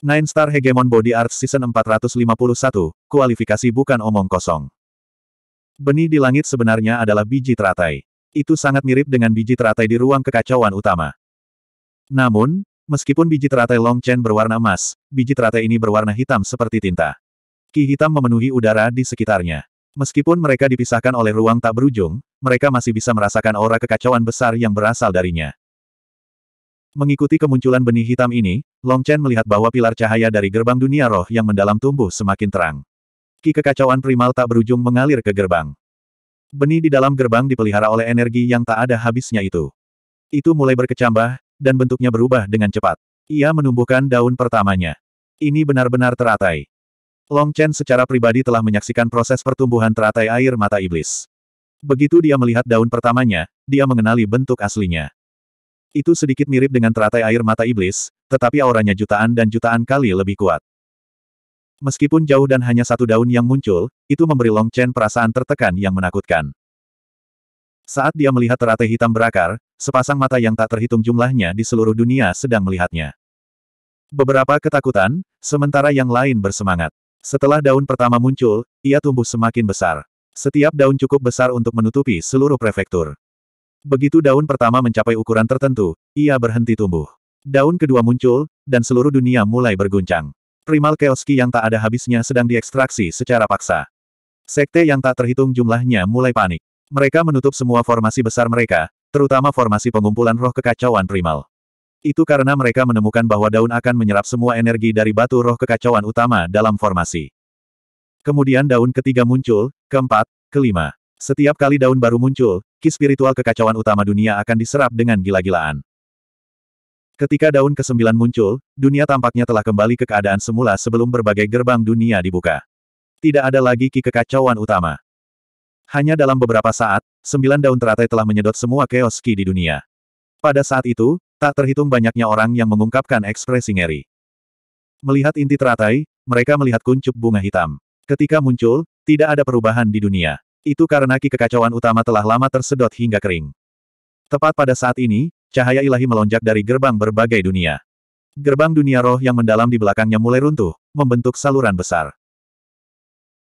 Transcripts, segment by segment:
Nine Star Hegemon Body Arts Season 451, kualifikasi bukan omong kosong. Benih di langit sebenarnya adalah biji teratai. Itu sangat mirip dengan biji teratai di ruang kekacauan utama. Namun, meskipun biji teratai Long Chen berwarna emas, biji teratai ini berwarna hitam seperti tinta. Ki hitam memenuhi udara di sekitarnya. Meskipun mereka dipisahkan oleh ruang tak berujung, mereka masih bisa merasakan aura kekacauan besar yang berasal darinya. Mengikuti kemunculan benih hitam ini, Long Chen melihat bahwa pilar cahaya dari gerbang dunia roh yang mendalam tumbuh semakin terang. Ki kekacauan primal tak berujung mengalir ke gerbang. Benih di dalam gerbang dipelihara oleh energi yang tak ada habisnya itu. Itu mulai berkecambah, dan bentuknya berubah dengan cepat. Ia menumbuhkan daun pertamanya. Ini benar-benar teratai. Long Chen secara pribadi telah menyaksikan proses pertumbuhan teratai air mata iblis. Begitu dia melihat daun pertamanya, dia mengenali bentuk aslinya. Itu sedikit mirip dengan teratai air mata iblis, tetapi auranya jutaan dan jutaan kali lebih kuat. Meskipun jauh dan hanya satu daun yang muncul, itu memberi Long Chen perasaan tertekan yang menakutkan. Saat dia melihat teratai hitam berakar, sepasang mata yang tak terhitung jumlahnya di seluruh dunia sedang melihatnya. Beberapa ketakutan, sementara yang lain bersemangat. Setelah daun pertama muncul, ia tumbuh semakin besar. Setiap daun cukup besar untuk menutupi seluruh prefektur. Begitu daun pertama mencapai ukuran tertentu, ia berhenti tumbuh. Daun kedua muncul, dan seluruh dunia mulai berguncang. Primal Keoski yang tak ada habisnya sedang diekstraksi secara paksa. Sekte yang tak terhitung jumlahnya mulai panik. Mereka menutup semua formasi besar mereka, terutama formasi pengumpulan roh kekacauan primal. Itu karena mereka menemukan bahwa daun akan menyerap semua energi dari batu roh kekacauan utama dalam formasi. Kemudian daun ketiga muncul, keempat, kelima. Setiap kali daun baru muncul, ki spiritual kekacauan utama dunia akan diserap dengan gila-gilaan. Ketika daun ke-9 muncul, dunia tampaknya telah kembali ke keadaan semula sebelum berbagai gerbang dunia dibuka. Tidak ada lagi ki kekacauan utama. Hanya dalam beberapa saat, sembilan daun teratai telah menyedot semua keoski ki di dunia. Pada saat itu, tak terhitung banyaknya orang yang mengungkapkan ekspresi ngeri. Melihat inti teratai, mereka melihat kuncup bunga hitam. Ketika muncul, tidak ada perubahan di dunia. Itu karena ki kekacauan utama telah lama tersedot hingga kering. Tepat pada saat ini, cahaya ilahi melonjak dari gerbang berbagai dunia. Gerbang dunia roh yang mendalam di belakangnya mulai runtuh, membentuk saluran besar.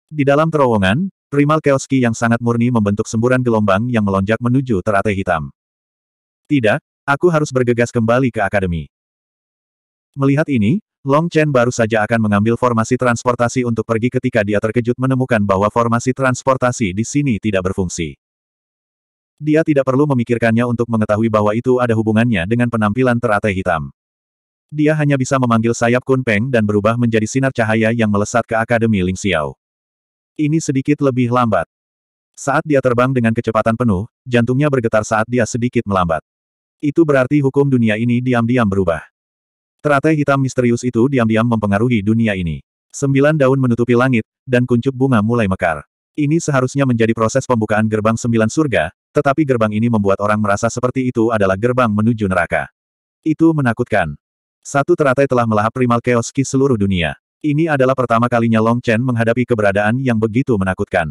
Di dalam terowongan, primal Keoski yang sangat murni membentuk semburan gelombang yang melonjak menuju teratai hitam. Tidak, aku harus bergegas kembali ke akademi. Melihat ini, Long Chen baru saja akan mengambil formasi transportasi untuk pergi ketika dia terkejut menemukan bahwa formasi transportasi di sini tidak berfungsi. Dia tidak perlu memikirkannya untuk mengetahui bahwa itu ada hubungannya dengan penampilan teratai hitam. Dia hanya bisa memanggil sayap Kun Peng dan berubah menjadi sinar cahaya yang melesat ke Akademi Ling Xiao. Ini sedikit lebih lambat. Saat dia terbang dengan kecepatan penuh, jantungnya bergetar saat dia sedikit melambat. Itu berarti hukum dunia ini diam-diam berubah. Teratai hitam misterius itu diam-diam mempengaruhi dunia ini. Sembilan daun menutupi langit, dan kuncup bunga mulai mekar. Ini seharusnya menjadi proses pembukaan gerbang sembilan surga, tetapi gerbang ini membuat orang merasa seperti itu adalah gerbang menuju neraka. Itu menakutkan. Satu teratai telah melahap primal chaos ki seluruh dunia. Ini adalah pertama kalinya Long Chen menghadapi keberadaan yang begitu menakutkan.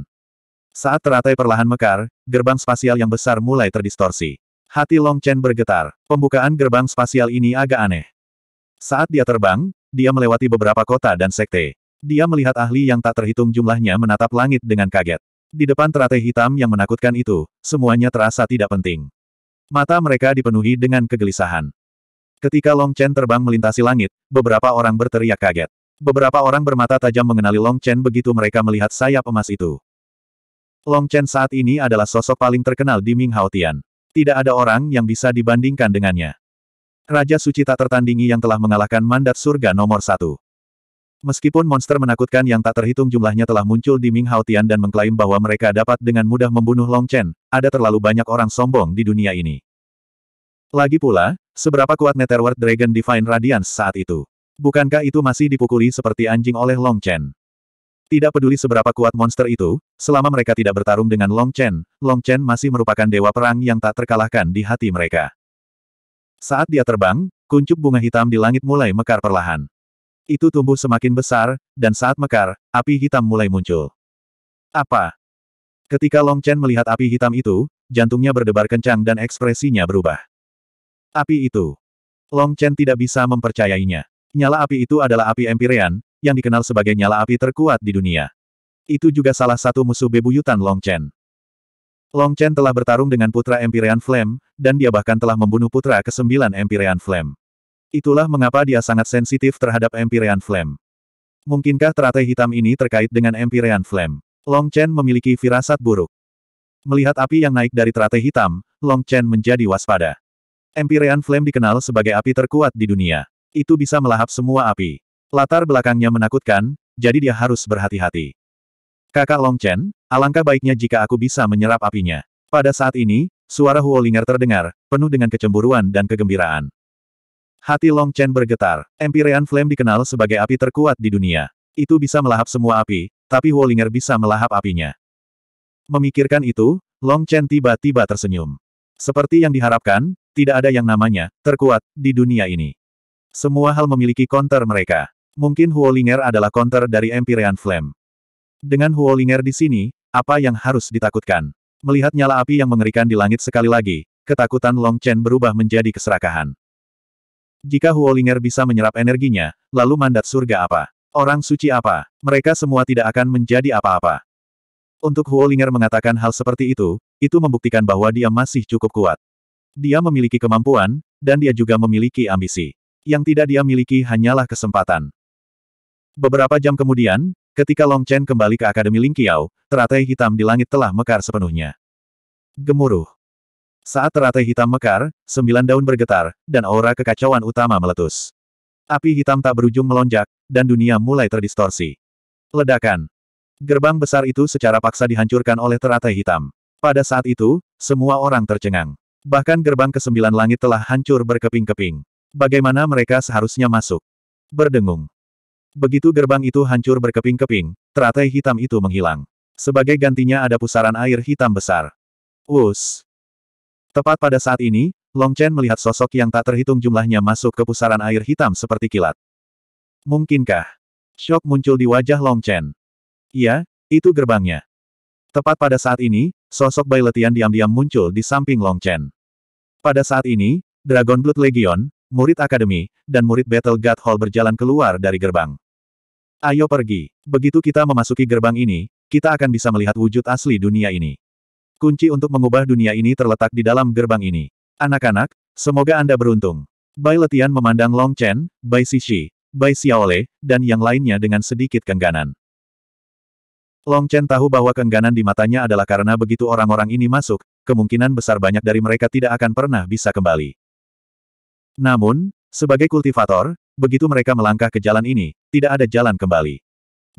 Saat teratai perlahan mekar, gerbang spasial yang besar mulai terdistorsi. Hati Long Chen bergetar. Pembukaan gerbang spasial ini agak aneh. Saat dia terbang, dia melewati beberapa kota dan sekte. Dia melihat ahli yang tak terhitung jumlahnya menatap langit dengan kaget. Di depan teratai hitam yang menakutkan itu, semuanya terasa tidak penting. Mata mereka dipenuhi dengan kegelisahan. Ketika Long Chen terbang melintasi langit, beberapa orang berteriak kaget. Beberapa orang bermata tajam mengenali Long Chen begitu mereka melihat sayap emas itu. Long Chen saat ini adalah sosok paling terkenal di Ming Haotian. Tidak ada orang yang bisa dibandingkan dengannya. Raja Suci tak tertandingi yang telah mengalahkan mandat surga nomor satu. Meskipun monster menakutkan yang tak terhitung jumlahnya telah muncul di Ming Haotian dan mengklaim bahwa mereka dapat dengan mudah membunuh Long Chen, ada terlalu banyak orang sombong di dunia ini. Lagi pula, seberapa kuat Netherworld Dragon Divine Radiance saat itu? Bukankah itu masih dipukuli seperti anjing oleh Long Chen? Tidak peduli seberapa kuat monster itu, selama mereka tidak bertarung dengan Long Chen, Long Chen masih merupakan dewa perang yang tak terkalahkan di hati mereka. Saat dia terbang, kuncup bunga hitam di langit mulai mekar perlahan. Itu tumbuh semakin besar, dan saat mekar, api hitam mulai muncul. Apa? Ketika Long Chen melihat api hitam itu, jantungnya berdebar kencang dan ekspresinya berubah. Api itu. Long Chen tidak bisa mempercayainya. Nyala api itu adalah api Empyrean, yang dikenal sebagai nyala api terkuat di dunia. Itu juga salah satu musuh bebuyutan Long Chen. Long Chen telah bertarung dengan putra Empyrean Flame, dan dia bahkan telah membunuh putra kesembilan Empyrean Flame. Itulah mengapa dia sangat sensitif terhadap Empyrean Flame. Mungkinkah teratai hitam ini terkait dengan Empyrean Flame? Long Chen memiliki firasat buruk. Melihat api yang naik dari teratai hitam, Long Chen menjadi waspada. Empyrean Flame dikenal sebagai api terkuat di dunia. Itu bisa melahap semua api. Latar belakangnya menakutkan, jadi dia harus berhati-hati. Kakak Long Chen, Alangkah baiknya jika aku bisa menyerap apinya. Pada saat ini, suara Huolinger terdengar, penuh dengan kecemburuan dan kegembiraan. Hati Long Chen bergetar. Empyrean Flame dikenal sebagai api terkuat di dunia. Itu bisa melahap semua api, tapi Huolinger bisa melahap apinya. Memikirkan itu, Long Chen tiba-tiba tersenyum. Seperti yang diharapkan, tidak ada yang namanya terkuat di dunia ini. Semua hal memiliki konter mereka. Mungkin Huolinger adalah konter dari Empyrean Flame. Dengan Huolinger di sini, apa yang harus ditakutkan? Melihat nyala api yang mengerikan di langit sekali lagi, ketakutan Long Chen berubah menjadi keserakahan. Jika Huolinger bisa menyerap energinya, lalu mandat surga apa? Orang suci apa? Mereka semua tidak akan menjadi apa-apa. Untuk Huolinger mengatakan hal seperti itu, itu membuktikan bahwa dia masih cukup kuat. Dia memiliki kemampuan, dan dia juga memiliki ambisi. Yang tidak dia miliki hanyalah kesempatan. Beberapa jam kemudian, Ketika Long Chen kembali ke Akademi Ling Qiao, teratai hitam di langit telah mekar sepenuhnya. Gemuruh. Saat teratai hitam mekar, sembilan daun bergetar, dan aura kekacauan utama meletus. Api hitam tak berujung melonjak, dan dunia mulai terdistorsi. Ledakan. Gerbang besar itu secara paksa dihancurkan oleh teratai hitam. Pada saat itu, semua orang tercengang. Bahkan gerbang kesembilan langit telah hancur berkeping-keping. Bagaimana mereka seharusnya masuk? Berdengung. Begitu gerbang itu hancur berkeping-keping, teratai hitam itu menghilang. Sebagai gantinya ada pusaran air hitam besar. Us. Tepat pada saat ini, Long Chen melihat sosok yang tak terhitung jumlahnya masuk ke pusaran air hitam seperti kilat. Mungkinkah? Shock muncul di wajah Long Chen. Iya, itu gerbangnya. Tepat pada saat ini, sosok bayi Letian diam-diam muncul di samping Long Chen. Pada saat ini, Dragon Blood Legion, murid akademi, dan murid Battle God Hall berjalan keluar dari gerbang. Ayo pergi. Begitu kita memasuki gerbang ini, kita akan bisa melihat wujud asli dunia ini. Kunci untuk mengubah dunia ini terletak di dalam gerbang ini. Anak-anak, semoga Anda beruntung. Bai Letian memandang Long Chen, Bai Xixi, Bai Xiaole, dan yang lainnya dengan sedikit kengganan. Long Chen tahu bahwa kengganan di matanya adalah karena begitu orang-orang ini masuk, kemungkinan besar banyak dari mereka tidak akan pernah bisa kembali. Namun, sebagai kultivator, begitu mereka melangkah ke jalan ini, tidak ada jalan kembali.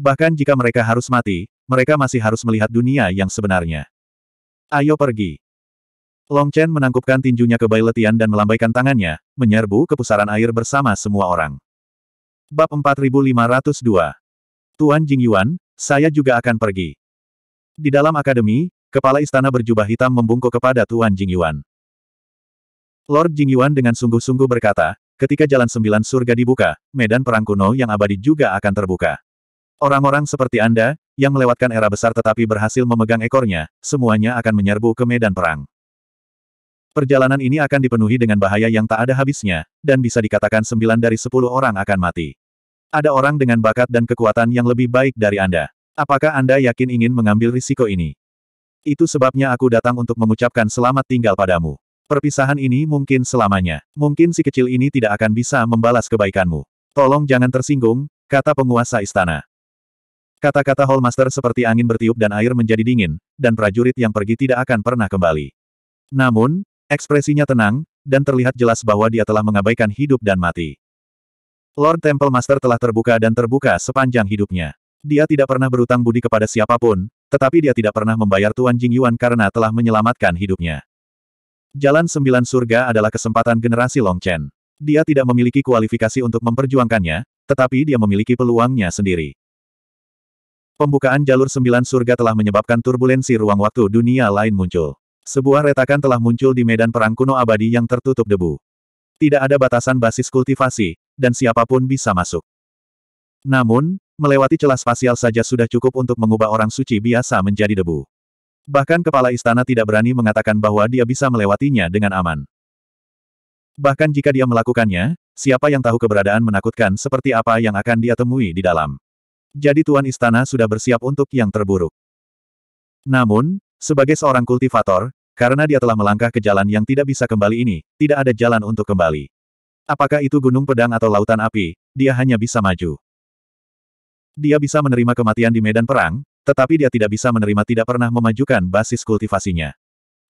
Bahkan jika mereka harus mati, mereka masih harus melihat dunia yang sebenarnya. Ayo pergi. Long Chen menangkupkan tinjunya ke bayi Letian dan melambaikan tangannya, menyerbu ke pusaran air bersama semua orang. Bab 4502 Tuan Jing Yuan, saya juga akan pergi. Di dalam akademi, kepala istana berjubah hitam membungkuk kepada Tuan Jing Yuan. Lord Jing Yuan dengan sungguh-sungguh berkata, Ketika jalan sembilan surga dibuka, medan perang kuno yang abadi juga akan terbuka. Orang-orang seperti Anda, yang melewatkan era besar tetapi berhasil memegang ekornya, semuanya akan menyerbu ke medan perang. Perjalanan ini akan dipenuhi dengan bahaya yang tak ada habisnya, dan bisa dikatakan sembilan dari sepuluh orang akan mati. Ada orang dengan bakat dan kekuatan yang lebih baik dari Anda. Apakah Anda yakin ingin mengambil risiko ini? Itu sebabnya aku datang untuk mengucapkan selamat tinggal padamu. Perpisahan ini mungkin selamanya. Mungkin si kecil ini tidak akan bisa membalas kebaikanmu. Tolong jangan tersinggung, kata penguasa istana. Kata-kata Hallmaster seperti angin bertiup dan air menjadi dingin, dan prajurit yang pergi tidak akan pernah kembali. Namun, ekspresinya tenang, dan terlihat jelas bahwa dia telah mengabaikan hidup dan mati. Lord Temple Master telah terbuka dan terbuka sepanjang hidupnya. Dia tidak pernah berutang budi kepada siapapun, tetapi dia tidak pernah membayar Tuan Jingyuan karena telah menyelamatkan hidupnya. Jalan Sembilan Surga adalah kesempatan generasi Long Chen. Dia tidak memiliki kualifikasi untuk memperjuangkannya, tetapi dia memiliki peluangnya sendiri. Pembukaan jalur Sembilan Surga telah menyebabkan turbulensi ruang waktu dunia lain muncul. Sebuah retakan telah muncul di medan perang kuno abadi yang tertutup debu. Tidak ada batasan basis kultivasi, dan siapapun bisa masuk. Namun, melewati celah spasial saja sudah cukup untuk mengubah orang suci biasa menjadi debu. Bahkan kepala istana tidak berani mengatakan bahwa dia bisa melewatinya dengan aman. Bahkan jika dia melakukannya, siapa yang tahu keberadaan menakutkan seperti apa yang akan dia temui di dalam. Jadi tuan istana sudah bersiap untuk yang terburuk. Namun, sebagai seorang kultivator, karena dia telah melangkah ke jalan yang tidak bisa kembali ini, tidak ada jalan untuk kembali. Apakah itu gunung pedang atau lautan api, dia hanya bisa maju. Dia bisa menerima kematian di medan perang, tetapi dia tidak bisa menerima tidak pernah memajukan basis kultivasinya.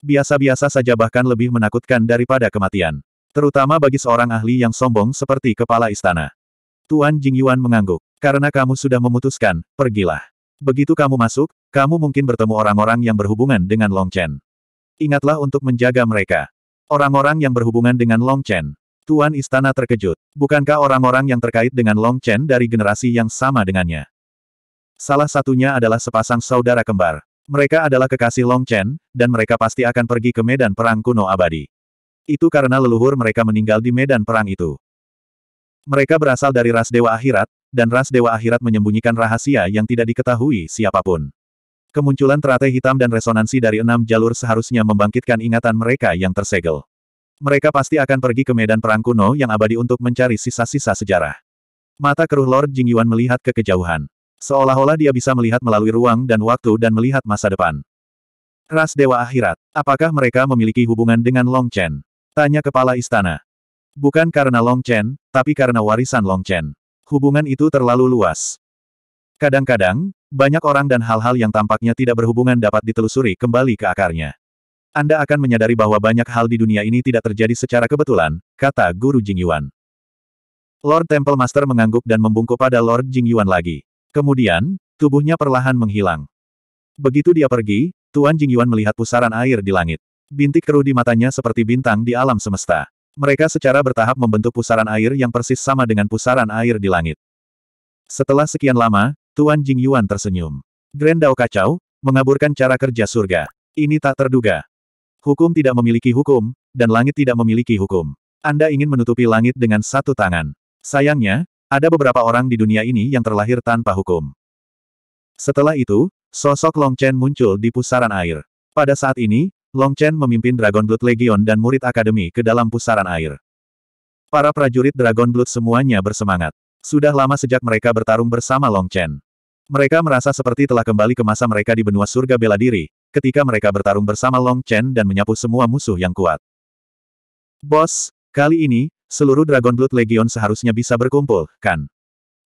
Biasa-biasa saja bahkan lebih menakutkan daripada kematian. Terutama bagi seorang ahli yang sombong seperti kepala istana. Tuan Jing Yuan mengangguk. Karena kamu sudah memutuskan, pergilah. Begitu kamu masuk, kamu mungkin bertemu orang-orang yang berhubungan dengan Long Chen. Ingatlah untuk menjaga mereka. Orang-orang yang berhubungan dengan Long Chen. Tuan Istana terkejut. Bukankah orang-orang yang terkait dengan Long Chen dari generasi yang sama dengannya? Salah satunya adalah sepasang saudara kembar. Mereka adalah kekasih Long Chen, dan mereka pasti akan pergi ke medan perang kuno abadi. Itu karena leluhur mereka meninggal di medan perang itu. Mereka berasal dari ras dewa akhirat, dan ras dewa akhirat menyembunyikan rahasia yang tidak diketahui siapapun. Kemunculan teratai hitam dan resonansi dari enam jalur seharusnya membangkitkan ingatan mereka yang tersegel. Mereka pasti akan pergi ke medan perang kuno yang abadi untuk mencari sisa-sisa sejarah. Mata keruh Lord Jingyuan melihat ke kejauhan. Seolah-olah dia bisa melihat melalui ruang dan waktu dan melihat masa depan. Ras Dewa Akhirat, apakah mereka memiliki hubungan dengan Long Chen? Tanya kepala istana. Bukan karena Long Chen, tapi karena warisan Long Chen. Hubungan itu terlalu luas. Kadang-kadang, banyak orang dan hal-hal yang tampaknya tidak berhubungan dapat ditelusuri kembali ke akarnya. Anda akan menyadari bahwa banyak hal di dunia ini tidak terjadi secara kebetulan, kata Guru Jingyuan. Lord Temple Master mengangguk dan membungkuk pada Lord Jingyuan lagi. Kemudian, tubuhnya perlahan menghilang. Begitu dia pergi, Tuan Jingyuan melihat pusaran air di langit. Bintik keruh di matanya seperti bintang di alam semesta. Mereka secara bertahap membentuk pusaran air yang persis sama dengan pusaran air di langit. Setelah sekian lama, Tuan Jingyuan tersenyum. Grand Dao kacau, mengaburkan cara kerja surga. Ini tak terduga. Hukum tidak memiliki hukum, dan langit tidak memiliki hukum. Anda ingin menutupi langit dengan satu tangan. Sayangnya, ada beberapa orang di dunia ini yang terlahir tanpa hukum. Setelah itu, sosok Long Chen muncul di pusaran air. Pada saat ini, Long Chen memimpin Dragon Blood Legion dan murid akademi ke dalam pusaran air. Para prajurit Dragon Blood semuanya bersemangat. Sudah lama sejak mereka bertarung bersama Long Chen. Mereka merasa seperti telah kembali ke masa mereka di benua surga bela diri, ketika mereka bertarung bersama Long Chen dan menyapu semua musuh yang kuat. Bos, kali ini, Seluruh Dragon Blood Legion seharusnya bisa berkumpul, kan?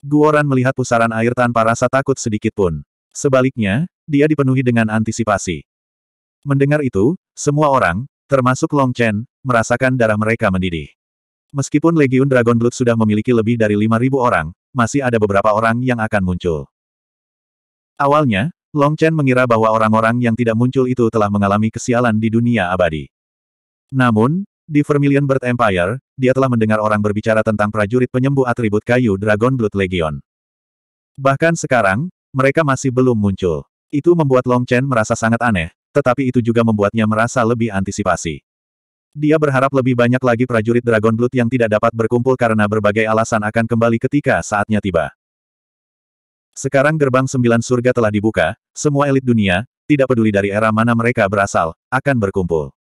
Guoran melihat pusaran air tanpa rasa takut sedikit pun. Sebaliknya, dia dipenuhi dengan antisipasi. Mendengar itu, semua orang, termasuk Long Chen, merasakan darah mereka mendidih. Meskipun Legion Dragon Blood sudah memiliki lebih dari 5.000 orang, masih ada beberapa orang yang akan muncul. Awalnya, Long Chen mengira bahwa orang-orang yang tidak muncul itu telah mengalami kesialan di dunia abadi. Namun, di Vermilion Bird Empire, dia telah mendengar orang berbicara tentang prajurit penyembuh atribut kayu Dragon Blood Legion. Bahkan sekarang, mereka masih belum muncul. Itu membuat Long Chen merasa sangat aneh, tetapi itu juga membuatnya merasa lebih antisipasi. Dia berharap lebih banyak lagi prajurit Dragon Blood yang tidak dapat berkumpul karena berbagai alasan akan kembali ketika saatnya tiba. Sekarang gerbang sembilan surga telah dibuka, semua elit dunia, tidak peduli dari era mana mereka berasal, akan berkumpul.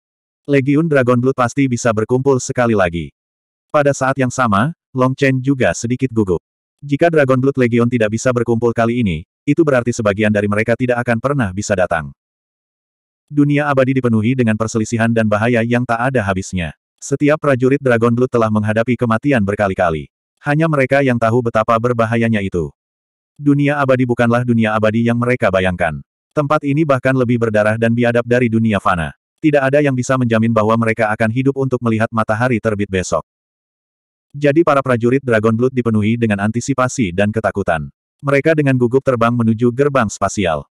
Legiun Dragon Blood pasti bisa berkumpul sekali lagi. Pada saat yang sama, Long Chen juga sedikit gugup. Jika Dragon Blood Legion tidak bisa berkumpul kali ini, itu berarti sebagian dari mereka tidak akan pernah bisa datang. Dunia abadi dipenuhi dengan perselisihan dan bahaya yang tak ada habisnya. Setiap prajurit Dragon Blood telah menghadapi kematian berkali-kali. Hanya mereka yang tahu betapa berbahayanya itu. Dunia abadi bukanlah dunia abadi yang mereka bayangkan. Tempat ini bahkan lebih berdarah dan biadab dari dunia fana. Tidak ada yang bisa menjamin bahwa mereka akan hidup untuk melihat matahari terbit besok. Jadi para prajurit Dragon Blood dipenuhi dengan antisipasi dan ketakutan. Mereka dengan gugup terbang menuju gerbang spasial.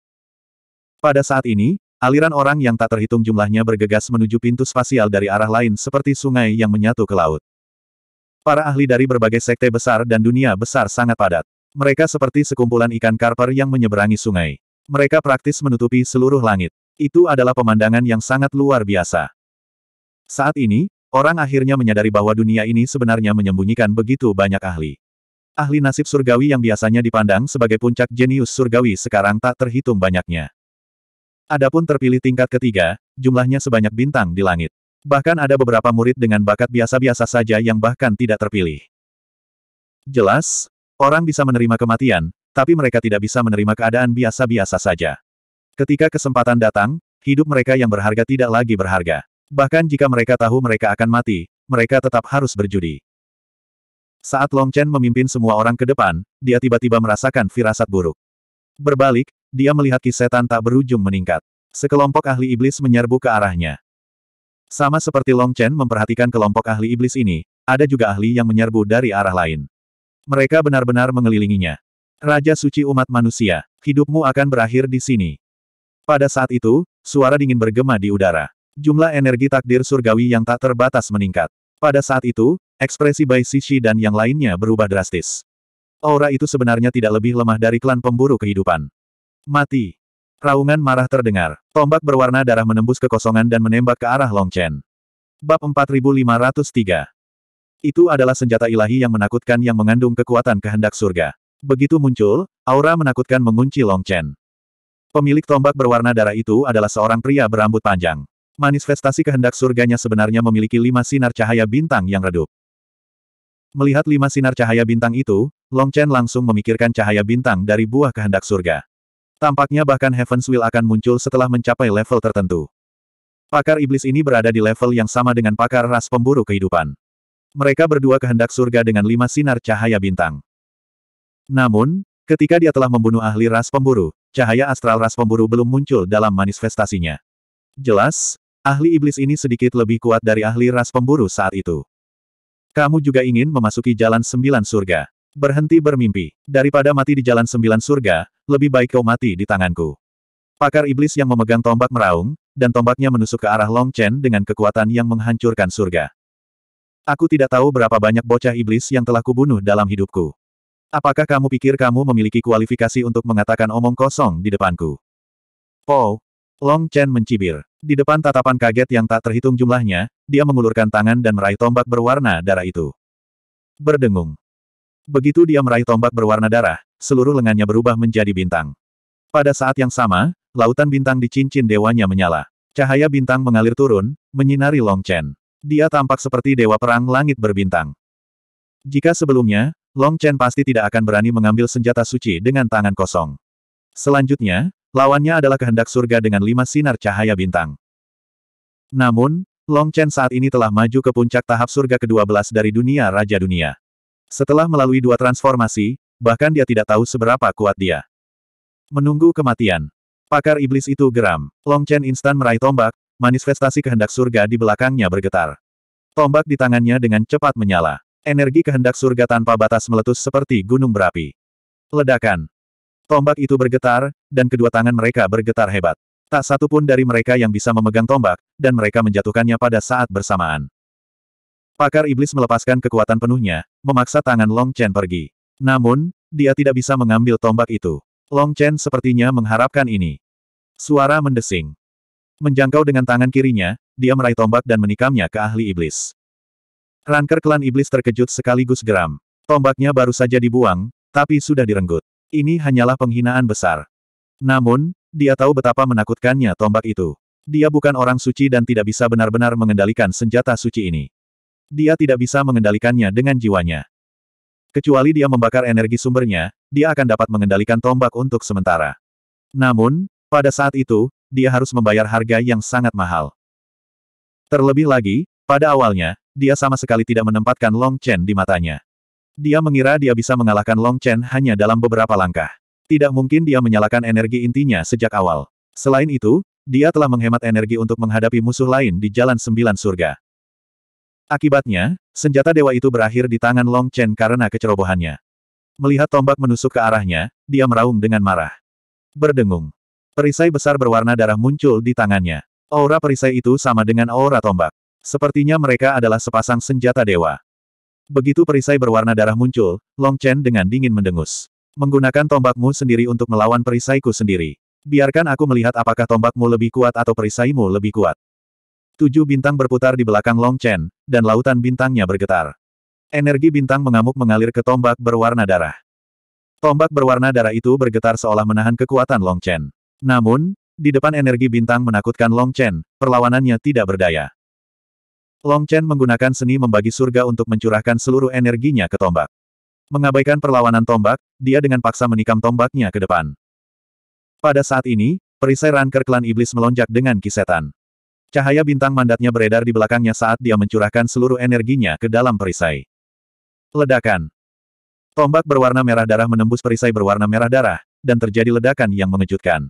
Pada saat ini, aliran orang yang tak terhitung jumlahnya bergegas menuju pintu spasial dari arah lain seperti sungai yang menyatu ke laut. Para ahli dari berbagai sekte besar dan dunia besar sangat padat. Mereka seperti sekumpulan ikan karper yang menyeberangi sungai. Mereka praktis menutupi seluruh langit. Itu adalah pemandangan yang sangat luar biasa. Saat ini, orang akhirnya menyadari bahwa dunia ini sebenarnya menyembunyikan begitu banyak ahli. Ahli nasib surgawi yang biasanya dipandang sebagai puncak jenius surgawi sekarang tak terhitung banyaknya. Adapun terpilih tingkat ketiga, jumlahnya sebanyak bintang di langit. Bahkan ada beberapa murid dengan bakat biasa-biasa saja yang bahkan tidak terpilih. Jelas, orang bisa menerima kematian, tapi mereka tidak bisa menerima keadaan biasa-biasa saja. Ketika kesempatan datang, hidup mereka yang berharga tidak lagi berharga. Bahkan jika mereka tahu mereka akan mati, mereka tetap harus berjudi. Saat Long Chen memimpin semua orang ke depan, dia tiba-tiba merasakan firasat buruk. Berbalik, dia melihat kisetan tak berujung meningkat. Sekelompok ahli iblis menyerbu ke arahnya. Sama seperti Long Chen memperhatikan kelompok ahli iblis ini, ada juga ahli yang menyerbu dari arah lain. Mereka benar-benar mengelilinginya. Raja suci umat manusia, hidupmu akan berakhir di sini. Pada saat itu, suara dingin bergema di udara. Jumlah energi takdir surgawi yang tak terbatas meningkat. Pada saat itu, ekspresi Bai Sishi dan yang lainnya berubah drastis. Aura itu sebenarnya tidak lebih lemah dari klan pemburu kehidupan. Mati. Raungan marah terdengar. Tombak berwarna darah menembus kekosongan dan menembak ke arah Long Chen. Bab 4503. Itu adalah senjata ilahi yang menakutkan yang mengandung kekuatan kehendak surga. Begitu muncul, aura menakutkan mengunci Long Chen. Pemilik tombak berwarna darah itu adalah seorang pria berambut panjang. Manifestasi kehendak surganya sebenarnya memiliki lima sinar cahaya bintang yang redup. Melihat lima sinar cahaya bintang itu, Long Chen langsung memikirkan cahaya bintang dari buah kehendak surga. Tampaknya bahkan Heaven's Will akan muncul setelah mencapai level tertentu. Pakar iblis ini berada di level yang sama dengan pakar ras pemburu kehidupan. Mereka berdua kehendak surga dengan lima sinar cahaya bintang. Namun, ketika dia telah membunuh ahli ras pemburu, Cahaya astral ras pemburu belum muncul dalam manifestasinya. Jelas, ahli iblis ini sedikit lebih kuat dari ahli ras pemburu saat itu. Kamu juga ingin memasuki jalan sembilan surga. Berhenti bermimpi. Daripada mati di jalan sembilan surga, lebih baik kau mati di tanganku. Pakar iblis yang memegang tombak meraung, dan tombaknya menusuk ke arah Long Chen dengan kekuatan yang menghancurkan surga. Aku tidak tahu berapa banyak bocah iblis yang telah kubunuh dalam hidupku. Apakah kamu pikir kamu memiliki kualifikasi untuk mengatakan omong kosong di depanku? Po. Long Chen mencibir. Di depan tatapan kaget yang tak terhitung jumlahnya, dia mengulurkan tangan dan meraih tombak berwarna darah itu. Berdengung. Begitu dia meraih tombak berwarna darah, seluruh lengannya berubah menjadi bintang. Pada saat yang sama, lautan bintang di cincin dewanya menyala. Cahaya bintang mengalir turun, menyinari Long Chen. Dia tampak seperti dewa perang langit berbintang. Jika sebelumnya, Long Chen pasti tidak akan berani mengambil senjata suci dengan tangan kosong. Selanjutnya, lawannya adalah kehendak surga dengan lima sinar cahaya bintang. Namun, Long Chen saat ini telah maju ke puncak tahap surga ke-12 dari dunia Raja Dunia. Setelah melalui dua transformasi, bahkan dia tidak tahu seberapa kuat dia. Menunggu kematian. Pakar iblis itu geram. Long Chen instan meraih tombak, manifestasi kehendak surga di belakangnya bergetar. Tombak di tangannya dengan cepat menyala. Energi kehendak surga tanpa batas meletus seperti gunung berapi. Ledakan. Tombak itu bergetar, dan kedua tangan mereka bergetar hebat. Tak satu pun dari mereka yang bisa memegang tombak, dan mereka menjatuhkannya pada saat bersamaan. Pakar iblis melepaskan kekuatan penuhnya, memaksa tangan Long Chen pergi. Namun, dia tidak bisa mengambil tombak itu. Long Chen sepertinya mengharapkan ini. Suara mendesing. Menjangkau dengan tangan kirinya, dia meraih tombak dan menikamnya ke ahli iblis. Ranker klan iblis terkejut sekaligus geram. Tombaknya baru saja dibuang, tapi sudah direnggut. Ini hanyalah penghinaan besar. Namun, dia tahu betapa menakutkannya tombak itu. Dia bukan orang suci dan tidak bisa benar-benar mengendalikan senjata suci ini. Dia tidak bisa mengendalikannya dengan jiwanya. Kecuali dia membakar energi sumbernya, dia akan dapat mengendalikan tombak untuk sementara. Namun, pada saat itu, dia harus membayar harga yang sangat mahal. Terlebih lagi, pada awalnya, dia sama sekali tidak menempatkan Long Chen di matanya. Dia mengira dia bisa mengalahkan Long Chen hanya dalam beberapa langkah. Tidak mungkin dia menyalakan energi intinya sejak awal. Selain itu, dia telah menghemat energi untuk menghadapi musuh lain di Jalan Sembilan Surga. Akibatnya, senjata dewa itu berakhir di tangan Long Chen karena kecerobohannya. Melihat tombak menusuk ke arahnya, dia meraung dengan marah. Berdengung. Perisai besar berwarna darah muncul di tangannya. Aura perisai itu sama dengan aura tombak. Sepertinya mereka adalah sepasang senjata dewa. Begitu perisai berwarna darah muncul, Long Chen dengan dingin mendengus. Menggunakan tombakmu sendiri untuk melawan perisaiku sendiri. Biarkan aku melihat apakah tombakmu lebih kuat atau perisaimu lebih kuat. Tujuh bintang berputar di belakang Long Chen, dan lautan bintangnya bergetar. Energi bintang mengamuk mengalir ke tombak berwarna darah. Tombak berwarna darah itu bergetar seolah menahan kekuatan Long Chen. Namun, di depan energi bintang menakutkan Long Chen, perlawanannya tidak berdaya. Long Chen menggunakan seni membagi surga untuk mencurahkan seluruh energinya ke tombak. Mengabaikan perlawanan tombak, dia dengan paksa menikam tombaknya ke depan. Pada saat ini, perisai ranker klan iblis melonjak dengan kisetan. Cahaya bintang mandatnya beredar di belakangnya saat dia mencurahkan seluruh energinya ke dalam perisai. Ledakan. Tombak berwarna merah darah menembus perisai berwarna merah darah, dan terjadi ledakan yang mengejutkan.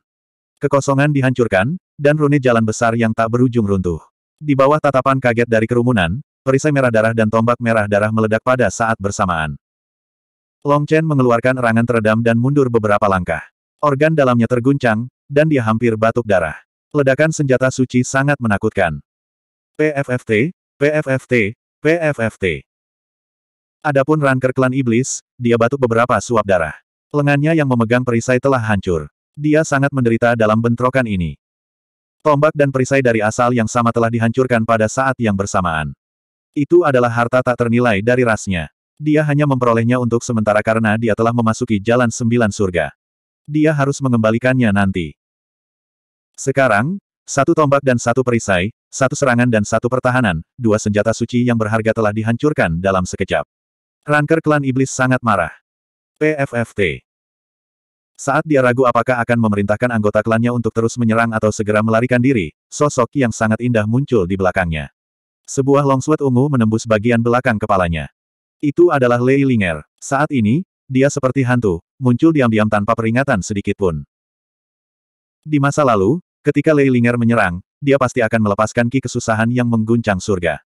Kekosongan dihancurkan, dan rune jalan besar yang tak berujung runtuh. Di bawah tatapan kaget dari kerumunan, perisai merah darah dan tombak merah darah meledak pada saat bersamaan. Long Chen mengeluarkan erangan teredam dan mundur beberapa langkah. Organ dalamnya terguncang, dan dia hampir batuk darah. Ledakan senjata suci sangat menakutkan. PFFT, PFFT, PFFT. Adapun ranker klan iblis, dia batuk beberapa suap darah. Lengannya yang memegang perisai telah hancur. Dia sangat menderita dalam bentrokan ini. Tombak dan perisai dari asal yang sama telah dihancurkan pada saat yang bersamaan. Itu adalah harta tak ternilai dari rasnya. Dia hanya memperolehnya untuk sementara karena dia telah memasuki jalan sembilan surga. Dia harus mengembalikannya nanti. Sekarang, satu tombak dan satu perisai, satu serangan dan satu pertahanan, dua senjata suci yang berharga telah dihancurkan dalam sekejap. Ranker klan iblis sangat marah. PFFT. Saat dia ragu apakah akan memerintahkan anggota klannya untuk terus menyerang atau segera melarikan diri, sosok yang sangat indah muncul di belakangnya. Sebuah longsword ungu menembus bagian belakang kepalanya. Itu adalah Lei Linger. Saat ini, dia seperti hantu, muncul diam-diam tanpa peringatan sedikitpun. Di masa lalu, ketika Lei Linger menyerang, dia pasti akan melepaskan ki kesusahan yang mengguncang surga.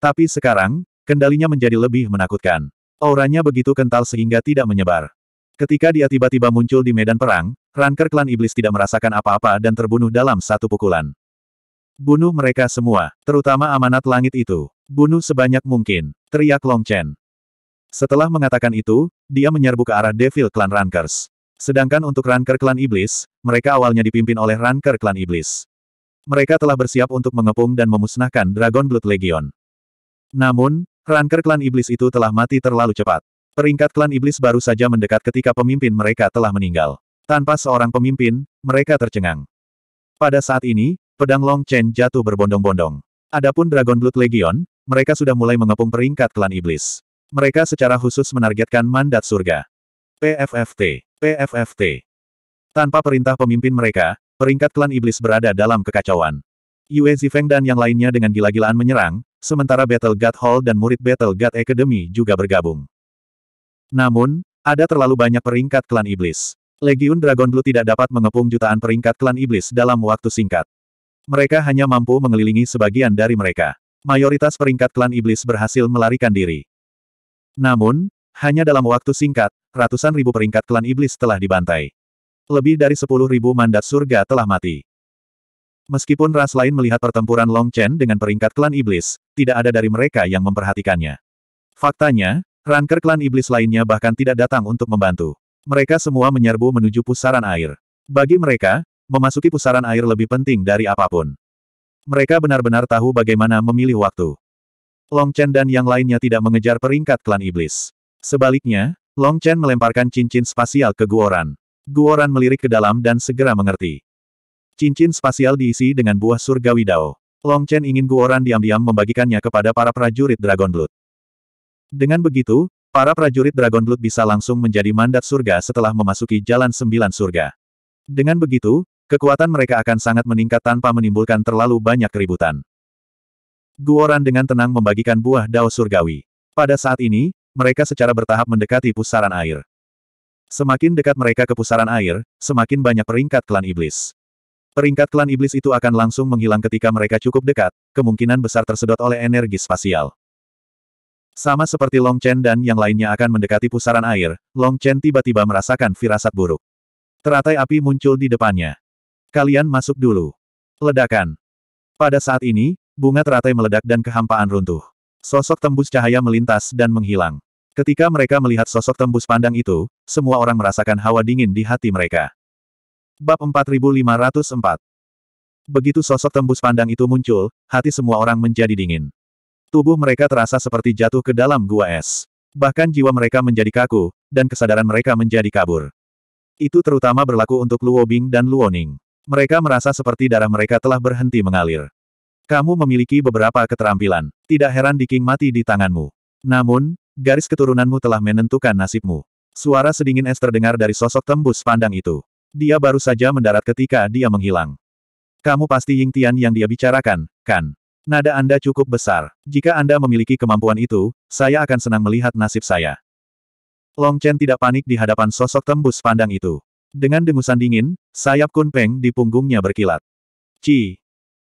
Tapi sekarang, kendalinya menjadi lebih menakutkan. Auranya begitu kental sehingga tidak menyebar. Ketika dia tiba-tiba muncul di medan perang, ranker klan iblis tidak merasakan apa-apa dan terbunuh dalam satu pukulan. Bunuh mereka semua, terutama amanat langit itu. Bunuh sebanyak mungkin, teriak Long Chen. Setelah mengatakan itu, dia menyerbu ke arah Devil Clan Rankers. Sedangkan untuk Ranker Klan Iblis, mereka awalnya dipimpin oleh Ranker Klan Iblis. Mereka telah bersiap untuk mengepung dan memusnahkan Dragon Blood Legion. Namun, Ranker Klan Iblis itu telah mati terlalu cepat. Peringkat klan iblis baru saja mendekat ketika pemimpin mereka telah meninggal. Tanpa seorang pemimpin, mereka tercengang. Pada saat ini, pedang Long Chen jatuh berbondong-bondong. Adapun Dragon Blood Legion, mereka sudah mulai mengepung peringkat klan iblis. Mereka secara khusus menargetkan mandat surga. PFFT, PFFT. Tanpa perintah pemimpin mereka, peringkat klan iblis berada dalam kekacauan. Yue Zifeng dan yang lainnya dengan gila-gilaan menyerang, sementara Battle God Hall dan murid Battle God Academy juga bergabung. Namun, ada terlalu banyak peringkat klan iblis. Legiun Dragon Blue tidak dapat mengepung jutaan peringkat klan iblis dalam waktu singkat. Mereka hanya mampu mengelilingi sebagian dari mereka. Mayoritas peringkat klan iblis berhasil melarikan diri. Namun, hanya dalam waktu singkat, ratusan ribu peringkat klan iblis telah dibantai. Lebih dari sepuluh ribu mandat surga telah mati. Meskipun ras lain melihat pertempuran Long Chen dengan peringkat klan iblis, tidak ada dari mereka yang memperhatikannya. Faktanya, Ranker klan iblis lainnya bahkan tidak datang untuk membantu. Mereka semua menyerbu menuju pusaran air. Bagi mereka, memasuki pusaran air lebih penting dari apapun. Mereka benar-benar tahu bagaimana memilih waktu. Long Chen dan yang lainnya tidak mengejar peringkat klan iblis. Sebaliknya, Long Chen melemparkan cincin spasial ke Guoran. Guoran melirik ke dalam dan segera mengerti. Cincin spasial diisi dengan buah surgawi dao. Long Chen ingin Guoran diam-diam membagikannya kepada para prajurit Dragon Blood. Dengan begitu, para prajurit Dragon Blood bisa langsung menjadi mandat surga setelah memasuki jalan sembilan surga. Dengan begitu, kekuatan mereka akan sangat meningkat tanpa menimbulkan terlalu banyak keributan. Guoran dengan tenang membagikan buah dao surgawi. Pada saat ini, mereka secara bertahap mendekati pusaran air. Semakin dekat mereka ke pusaran air, semakin banyak peringkat klan iblis. Peringkat klan iblis itu akan langsung menghilang ketika mereka cukup dekat, kemungkinan besar tersedot oleh energi spasial. Sama seperti Long Chen dan yang lainnya akan mendekati pusaran air, Long Chen tiba-tiba merasakan firasat buruk. Teratai api muncul di depannya. Kalian masuk dulu. Ledakan. Pada saat ini, bunga teratai meledak dan kehampaan runtuh. Sosok tembus cahaya melintas dan menghilang. Ketika mereka melihat sosok tembus pandang itu, semua orang merasakan hawa dingin di hati mereka. Bab 4504 Begitu sosok tembus pandang itu muncul, hati semua orang menjadi dingin. Tubuh mereka terasa seperti jatuh ke dalam gua es. Bahkan jiwa mereka menjadi kaku, dan kesadaran mereka menjadi kabur. Itu terutama berlaku untuk Luo Bing dan Luo Ning. Mereka merasa seperti darah mereka telah berhenti mengalir. Kamu memiliki beberapa keterampilan. Tidak heran Diking mati di tanganmu. Namun, garis keturunanmu telah menentukan nasibmu. Suara sedingin es terdengar dari sosok tembus pandang itu. Dia baru saja mendarat ketika dia menghilang. Kamu pasti Ying Tian yang dia bicarakan, kan? Nada Anda cukup besar. Jika Anda memiliki kemampuan itu, saya akan senang melihat nasib saya. Long Chen tidak panik di hadapan sosok tembus pandang itu. Dengan dengusan dingin, sayap Kun Peng di punggungnya berkilat. Ci.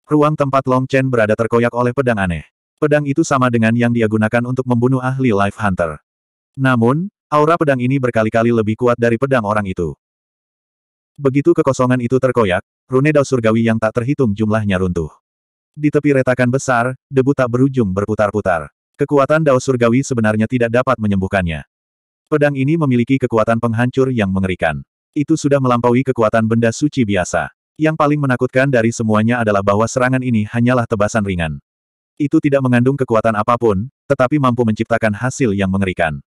Ruang tempat Long Chen berada terkoyak oleh pedang aneh. Pedang itu sama dengan yang dia gunakan untuk membunuh ahli Life Hunter. Namun, aura pedang ini berkali-kali lebih kuat dari pedang orang itu. Begitu kekosongan itu terkoyak, rune dao surgawi yang tak terhitung jumlahnya runtuh. Di tepi retakan besar, debu tak berujung berputar-putar. Kekuatan Dao Surgawi sebenarnya tidak dapat menyembuhkannya. Pedang ini memiliki kekuatan penghancur yang mengerikan. Itu sudah melampaui kekuatan benda suci biasa. Yang paling menakutkan dari semuanya adalah bahwa serangan ini hanyalah tebasan ringan. Itu tidak mengandung kekuatan apapun, tetapi mampu menciptakan hasil yang mengerikan.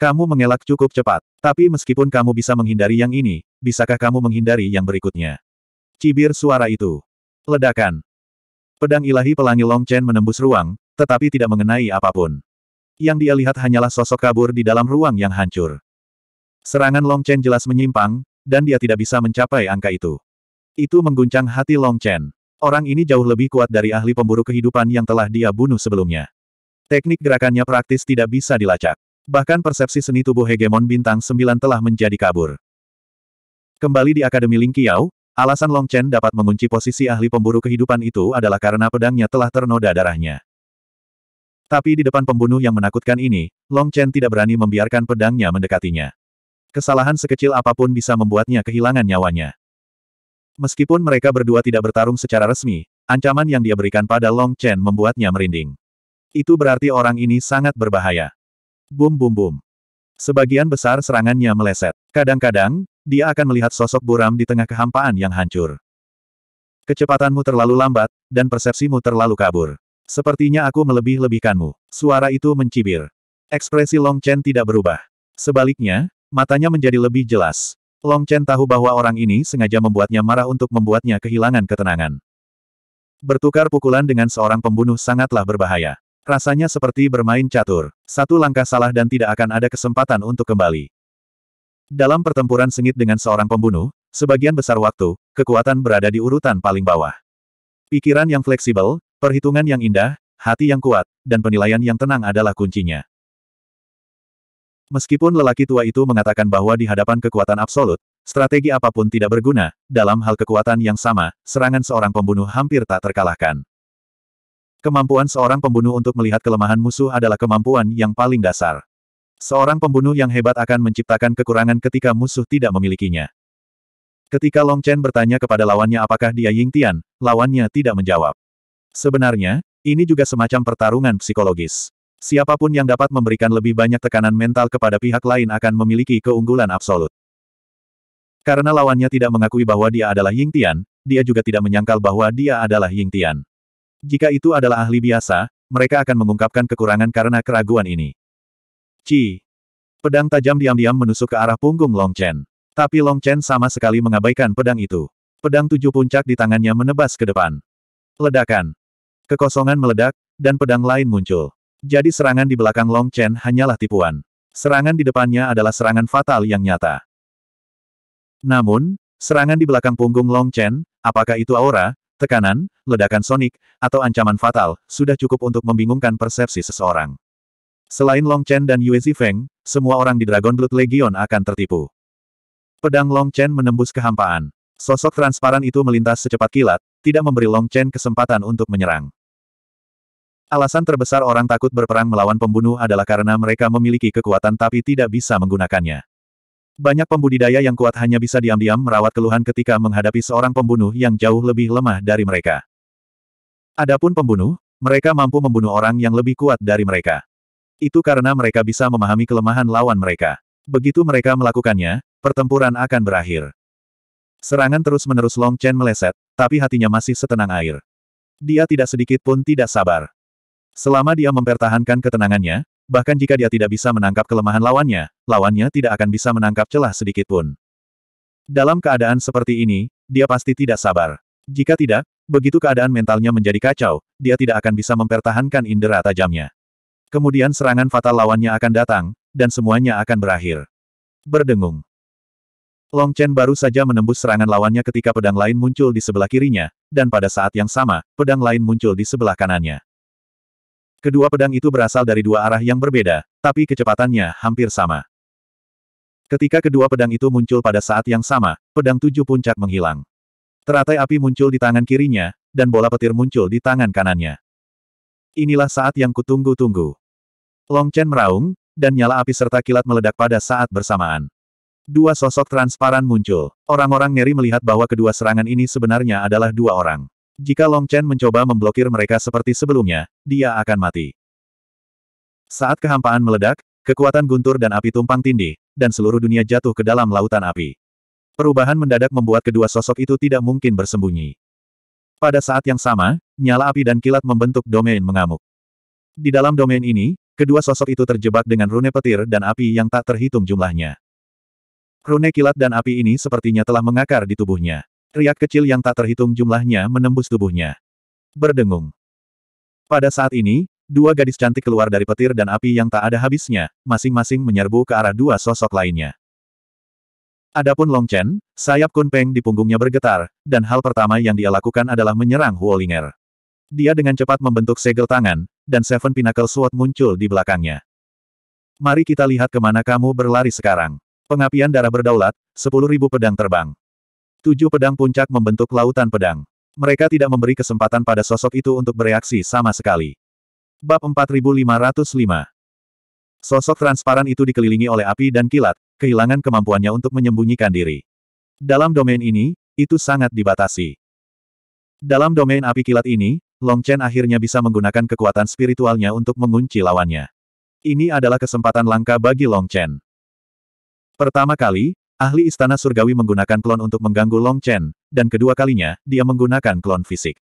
Kamu mengelak cukup cepat, tapi meskipun kamu bisa menghindari yang ini, bisakah kamu menghindari yang berikutnya? Cibir suara itu. Ledakan. Pedang ilahi pelangi Long Chen menembus ruang, tetapi tidak mengenai apapun. Yang dia lihat hanyalah sosok kabur di dalam ruang yang hancur. Serangan Long Chen jelas menyimpang, dan dia tidak bisa mencapai angka itu. Itu mengguncang hati Long Chen. Orang ini jauh lebih kuat dari ahli pemburu kehidupan yang telah dia bunuh sebelumnya. Teknik gerakannya praktis tidak bisa dilacak. Bahkan persepsi seni tubuh hegemon bintang 9 telah menjadi kabur. Kembali di Akademi Ling Qiao, Alasan Long Chen dapat mengunci posisi ahli pemburu kehidupan itu adalah karena pedangnya telah ternoda darahnya. Tapi di depan pembunuh yang menakutkan ini, Long Chen tidak berani membiarkan pedangnya mendekatinya. Kesalahan sekecil apapun bisa membuatnya kehilangan nyawanya. Meskipun mereka berdua tidak bertarung secara resmi, ancaman yang dia berikan pada Long Chen membuatnya merinding. Itu berarti orang ini sangat berbahaya. Bum bum bum. Sebagian besar serangannya meleset. Kadang-kadang, dia akan melihat sosok buram di tengah kehampaan yang hancur. Kecepatanmu terlalu lambat, dan persepsimu terlalu kabur. Sepertinya aku melebih-lebihkanmu. Suara itu mencibir. Ekspresi Long Chen tidak berubah. Sebaliknya, matanya menjadi lebih jelas. Long Chen tahu bahwa orang ini sengaja membuatnya marah untuk membuatnya kehilangan ketenangan. Bertukar pukulan dengan seorang pembunuh sangatlah berbahaya. Rasanya seperti bermain catur. Satu langkah salah dan tidak akan ada kesempatan untuk kembali. Dalam pertempuran sengit dengan seorang pembunuh, sebagian besar waktu, kekuatan berada di urutan paling bawah. Pikiran yang fleksibel, perhitungan yang indah, hati yang kuat, dan penilaian yang tenang adalah kuncinya. Meskipun lelaki tua itu mengatakan bahwa di hadapan kekuatan absolut, strategi apapun tidak berguna, dalam hal kekuatan yang sama, serangan seorang pembunuh hampir tak terkalahkan. Kemampuan seorang pembunuh untuk melihat kelemahan musuh adalah kemampuan yang paling dasar. Seorang pembunuh yang hebat akan menciptakan kekurangan ketika musuh tidak memilikinya. Ketika Long Chen bertanya kepada lawannya apakah dia Ying Tian, lawannya tidak menjawab. Sebenarnya, ini juga semacam pertarungan psikologis. Siapapun yang dapat memberikan lebih banyak tekanan mental kepada pihak lain akan memiliki keunggulan absolut. Karena lawannya tidak mengakui bahwa dia adalah Ying Tian, dia juga tidak menyangkal bahwa dia adalah Ying Tian. Jika itu adalah ahli biasa, mereka akan mengungkapkan kekurangan karena keraguan ini. Ci. Pedang tajam diam-diam menusuk ke arah punggung Long Chen. Tapi Long Chen sama sekali mengabaikan pedang itu. Pedang tujuh puncak di tangannya menebas ke depan. Ledakan. Kekosongan meledak, dan pedang lain muncul. Jadi serangan di belakang Long Chen hanyalah tipuan. Serangan di depannya adalah serangan fatal yang nyata. Namun, serangan di belakang punggung Long Chen, apakah itu aura, tekanan, ledakan sonik, atau ancaman fatal, sudah cukup untuk membingungkan persepsi seseorang. Selain Long Chen dan Yue Zifeng, semua orang di Dragon Blood Legion akan tertipu. Pedang Long Chen menembus kehampaan. Sosok transparan itu melintas secepat kilat, tidak memberi Long Chen kesempatan untuk menyerang. Alasan terbesar orang takut berperang melawan pembunuh adalah karena mereka memiliki kekuatan tapi tidak bisa menggunakannya. Banyak pembudidaya yang kuat hanya bisa diam-diam merawat keluhan ketika menghadapi seorang pembunuh yang jauh lebih lemah dari mereka. Adapun pembunuh, mereka mampu membunuh orang yang lebih kuat dari mereka. Itu karena mereka bisa memahami kelemahan lawan mereka. Begitu mereka melakukannya, pertempuran akan berakhir. Serangan terus-menerus Long Chen meleset, tapi hatinya masih setenang air. Dia tidak sedikit pun tidak sabar. Selama dia mempertahankan ketenangannya, bahkan jika dia tidak bisa menangkap kelemahan lawannya, lawannya tidak akan bisa menangkap celah sedikit pun. Dalam keadaan seperti ini, dia pasti tidak sabar. Jika tidak, begitu keadaan mentalnya menjadi kacau, dia tidak akan bisa mempertahankan indera tajamnya. Kemudian serangan fatal lawannya akan datang, dan semuanya akan berakhir. Berdengung. Long Chen baru saja menembus serangan lawannya ketika pedang lain muncul di sebelah kirinya, dan pada saat yang sama, pedang lain muncul di sebelah kanannya. Kedua pedang itu berasal dari dua arah yang berbeda, tapi kecepatannya hampir sama. Ketika kedua pedang itu muncul pada saat yang sama, pedang tujuh puncak menghilang. Teratai api muncul di tangan kirinya, dan bola petir muncul di tangan kanannya. Inilah saat yang kutunggu-tunggu. Long Chen meraung, dan nyala api serta kilat meledak pada saat bersamaan. Dua sosok transparan muncul. Orang-orang ngeri melihat bahwa kedua serangan ini sebenarnya adalah dua orang. Jika Long Chen mencoba memblokir mereka seperti sebelumnya, dia akan mati. Saat kehampaan meledak, kekuatan guntur dan api tumpang tindih, dan seluruh dunia jatuh ke dalam lautan api. Perubahan mendadak membuat kedua sosok itu tidak mungkin bersembunyi. Pada saat yang sama, nyala api dan kilat membentuk domain mengamuk. Di dalam domain ini, Kedua sosok itu terjebak dengan rune petir dan api yang tak terhitung jumlahnya. Rune kilat dan api ini sepertinya telah mengakar di tubuhnya. Riak kecil yang tak terhitung jumlahnya menembus tubuhnya. Berdengung. Pada saat ini, dua gadis cantik keluar dari petir dan api yang tak ada habisnya, masing-masing menyerbu ke arah dua sosok lainnya. Adapun Long Chen, sayap kunpeng di punggungnya bergetar, dan hal pertama yang dia lakukan adalah menyerang Huolinger. Dia dengan cepat membentuk segel tangan, dan Seven Pinnacle Sword muncul di belakangnya. Mari kita lihat kemana kamu berlari sekarang. Pengapian darah berdaulat, 10.000 pedang terbang. Tujuh pedang puncak membentuk lautan pedang. Mereka tidak memberi kesempatan pada sosok itu untuk bereaksi sama sekali. Bab 4505 Sosok transparan itu dikelilingi oleh api dan kilat, kehilangan kemampuannya untuk menyembunyikan diri. Dalam domain ini, itu sangat dibatasi. Dalam domain api kilat ini, Long Chen akhirnya bisa menggunakan kekuatan spiritualnya untuk mengunci lawannya. Ini adalah kesempatan langka bagi Long Chen. Pertama kali, ahli istana surgawi menggunakan klon untuk mengganggu Long Chen, dan kedua kalinya, dia menggunakan klon fisik.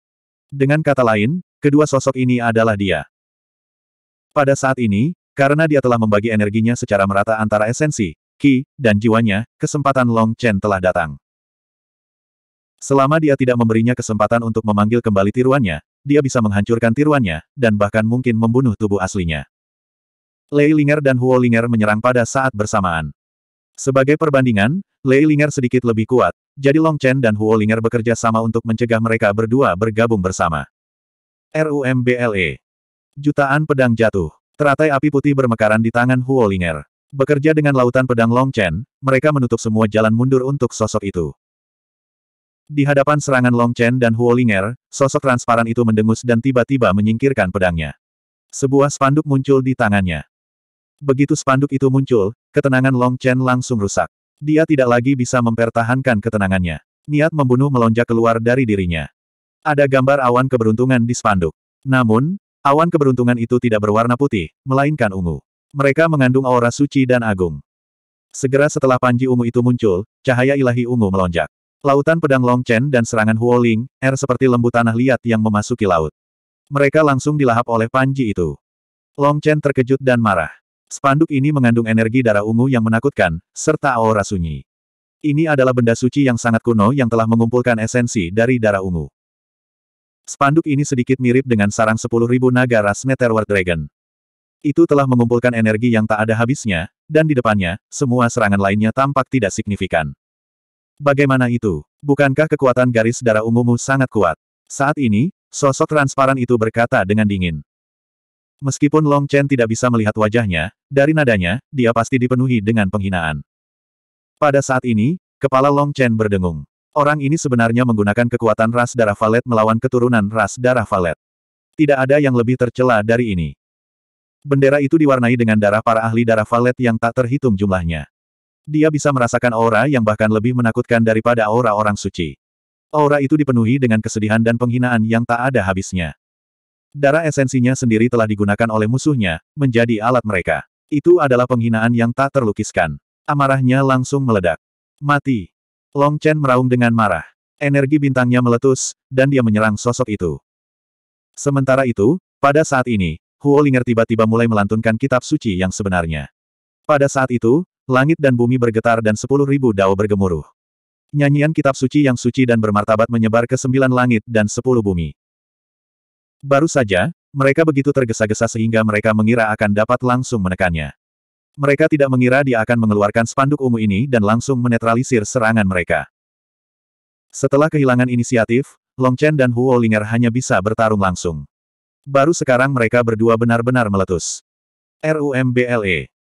Dengan kata lain, kedua sosok ini adalah dia. Pada saat ini, karena dia telah membagi energinya secara merata antara esensi, ki, dan jiwanya, kesempatan Long Chen telah datang. Selama dia tidak memberinya kesempatan untuk memanggil kembali tiruannya, dia bisa menghancurkan tiruannya, dan bahkan mungkin membunuh tubuh aslinya. Lei Linger dan Huo Linger menyerang pada saat bersamaan. Sebagai perbandingan, Lei Linger sedikit lebih kuat, jadi Long Chen dan Huo Linger bekerja sama untuk mencegah mereka berdua bergabung bersama. RUMBLE Jutaan pedang jatuh. Teratai api putih bermekaran di tangan Huo Linger. Bekerja dengan lautan pedang Long Chen, mereka menutup semua jalan mundur untuk sosok itu. Di hadapan serangan Long Chen dan Ling'er, sosok transparan itu mendengus dan tiba-tiba menyingkirkan pedangnya. Sebuah spanduk muncul di tangannya. Begitu spanduk itu muncul, ketenangan Long Chen langsung rusak. Dia tidak lagi bisa mempertahankan ketenangannya. Niat membunuh melonjak keluar dari dirinya. Ada gambar awan keberuntungan di spanduk. Namun, awan keberuntungan itu tidak berwarna putih, melainkan ungu. Mereka mengandung aura suci dan agung. Segera setelah panji ungu itu muncul, cahaya ilahi ungu melonjak. Lautan pedang Long Chen dan serangan Huoling, air er seperti lembu tanah liat yang memasuki laut. Mereka langsung dilahap oleh panji itu. Long Chen terkejut dan marah. Spanduk ini mengandung energi darah ungu yang menakutkan, serta aura sunyi. Ini adalah benda suci yang sangat kuno yang telah mengumpulkan esensi dari darah ungu. Spanduk ini sedikit mirip dengan sarang 10.000 naga ras Meteor Dragon. Itu telah mengumpulkan energi yang tak ada habisnya, dan di depannya, semua serangan lainnya tampak tidak signifikan. Bagaimana itu? Bukankah kekuatan garis darah ungumu sangat kuat? Saat ini, sosok transparan itu berkata dengan dingin. Meskipun Long Chen tidak bisa melihat wajahnya, dari nadanya, dia pasti dipenuhi dengan penghinaan. Pada saat ini, kepala Long Chen berdengung. Orang ini sebenarnya menggunakan kekuatan ras darah valet melawan keturunan ras darah valet. Tidak ada yang lebih tercela dari ini. Bendera itu diwarnai dengan darah para ahli darah valet yang tak terhitung jumlahnya. Dia bisa merasakan aura yang bahkan lebih menakutkan daripada aura orang suci. Aura itu dipenuhi dengan kesedihan dan penghinaan yang tak ada habisnya. Darah esensinya sendiri telah digunakan oleh musuhnya, menjadi alat mereka. Itu adalah penghinaan yang tak terlukiskan. Amarahnya langsung meledak. Mati. Long Chen meraung dengan marah. Energi bintangnya meletus, dan dia menyerang sosok itu. Sementara itu, pada saat ini, Huo Huolinger tiba-tiba mulai melantunkan kitab suci yang sebenarnya. Pada saat itu, Langit dan bumi bergetar dan sepuluh ribu dao bergemuruh. Nyanyian kitab suci yang suci dan bermartabat menyebar ke sembilan langit dan sepuluh bumi. Baru saja, mereka begitu tergesa-gesa sehingga mereka mengira akan dapat langsung menekannya. Mereka tidak mengira dia akan mengeluarkan spanduk ungu ini dan langsung menetralisir serangan mereka. Setelah kehilangan inisiatif, Long Chen dan Huo Linger hanya bisa bertarung langsung. Baru sekarang mereka berdua benar-benar meletus. RUMBLE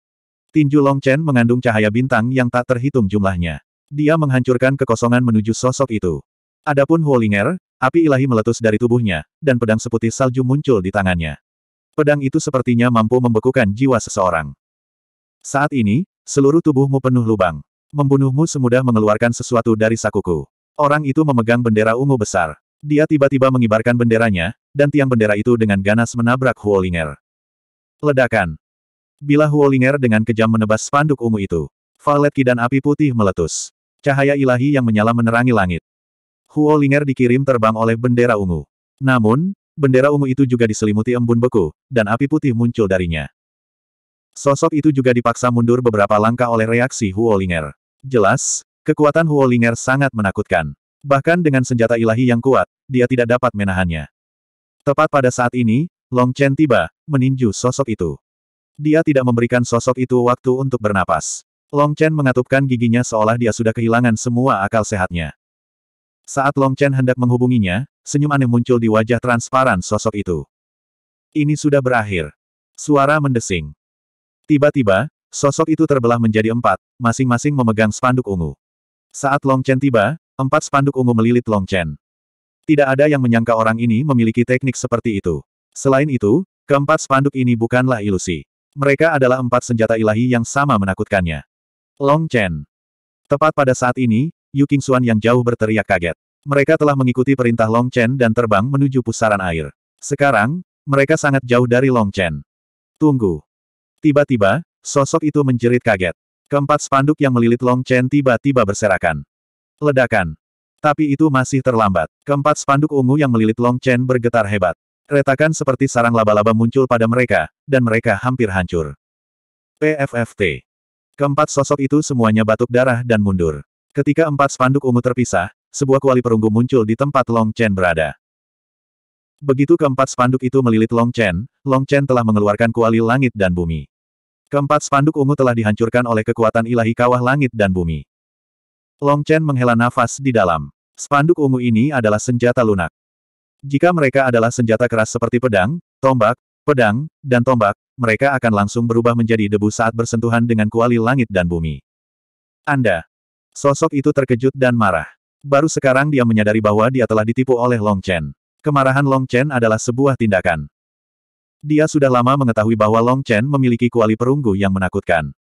Tinju Long Chen mengandung cahaya bintang yang tak terhitung jumlahnya. Dia menghancurkan kekosongan menuju sosok itu. Adapun Huolinger, api ilahi meletus dari tubuhnya, dan pedang seputih salju muncul di tangannya. Pedang itu sepertinya mampu membekukan jiwa seseorang. Saat ini, seluruh tubuhmu penuh lubang. Membunuhmu semudah mengeluarkan sesuatu dari sakuku. Orang itu memegang bendera ungu besar. Dia tiba-tiba mengibarkan benderanya, dan tiang bendera itu dengan ganas menabrak Huolinger. Ledakan. Bila Huolinger dengan kejam menebas spanduk ungu itu, valet dan api putih meletus. Cahaya ilahi yang menyala menerangi langit. Huolinger dikirim terbang oleh bendera ungu. Namun, bendera ungu itu juga diselimuti embun beku, dan api putih muncul darinya. Sosok itu juga dipaksa mundur beberapa langkah oleh reaksi Huolinger. Jelas, kekuatan Huolinger sangat menakutkan. Bahkan dengan senjata ilahi yang kuat, dia tidak dapat menahannya. Tepat pada saat ini, Long Chen tiba, meninju sosok itu. Dia tidak memberikan sosok itu waktu untuk bernapas. Long Chen mengatupkan giginya seolah dia sudah kehilangan semua akal sehatnya. Saat Long Chen hendak menghubunginya, senyum aneh muncul di wajah transparan sosok itu. Ini sudah berakhir. Suara mendesing. Tiba-tiba, sosok itu terbelah menjadi empat, masing-masing memegang spanduk ungu. Saat Long Chen tiba, empat spanduk ungu melilit Long Chen. Tidak ada yang menyangka orang ini memiliki teknik seperti itu. Selain itu, keempat spanduk ini bukanlah ilusi. Mereka adalah empat senjata ilahi yang sama menakutkannya. Long Chen. Tepat pada saat ini, Yu Xuan yang jauh berteriak kaget. Mereka telah mengikuti perintah Long Chen dan terbang menuju pusaran air. Sekarang, mereka sangat jauh dari Long Chen. Tunggu. Tiba-tiba, sosok itu menjerit kaget. Keempat spanduk yang melilit Long Chen tiba-tiba berserakan. Ledakan. Tapi itu masih terlambat. Keempat spanduk ungu yang melilit Long Chen bergetar hebat. Retakan seperti sarang laba-laba muncul pada mereka, dan mereka hampir hancur. PFFT. Keempat sosok itu semuanya batuk darah dan mundur. Ketika empat spanduk ungu terpisah, sebuah kuali perunggu muncul di tempat Long Chen berada. Begitu keempat spanduk itu melilit Long Chen, Long Chen telah mengeluarkan kuali langit dan bumi. Keempat spanduk ungu telah dihancurkan oleh kekuatan ilahi kawah langit dan bumi. Long Chen menghela nafas di dalam. Spanduk ungu ini adalah senjata lunak. Jika mereka adalah senjata keras seperti pedang, tombak, pedang, dan tombak, mereka akan langsung berubah menjadi debu saat bersentuhan dengan kuali langit dan bumi. Anda. Sosok itu terkejut dan marah. Baru sekarang dia menyadari bahwa dia telah ditipu oleh Long Chen. Kemarahan Long Chen adalah sebuah tindakan. Dia sudah lama mengetahui bahwa Long Chen memiliki kuali perunggu yang menakutkan.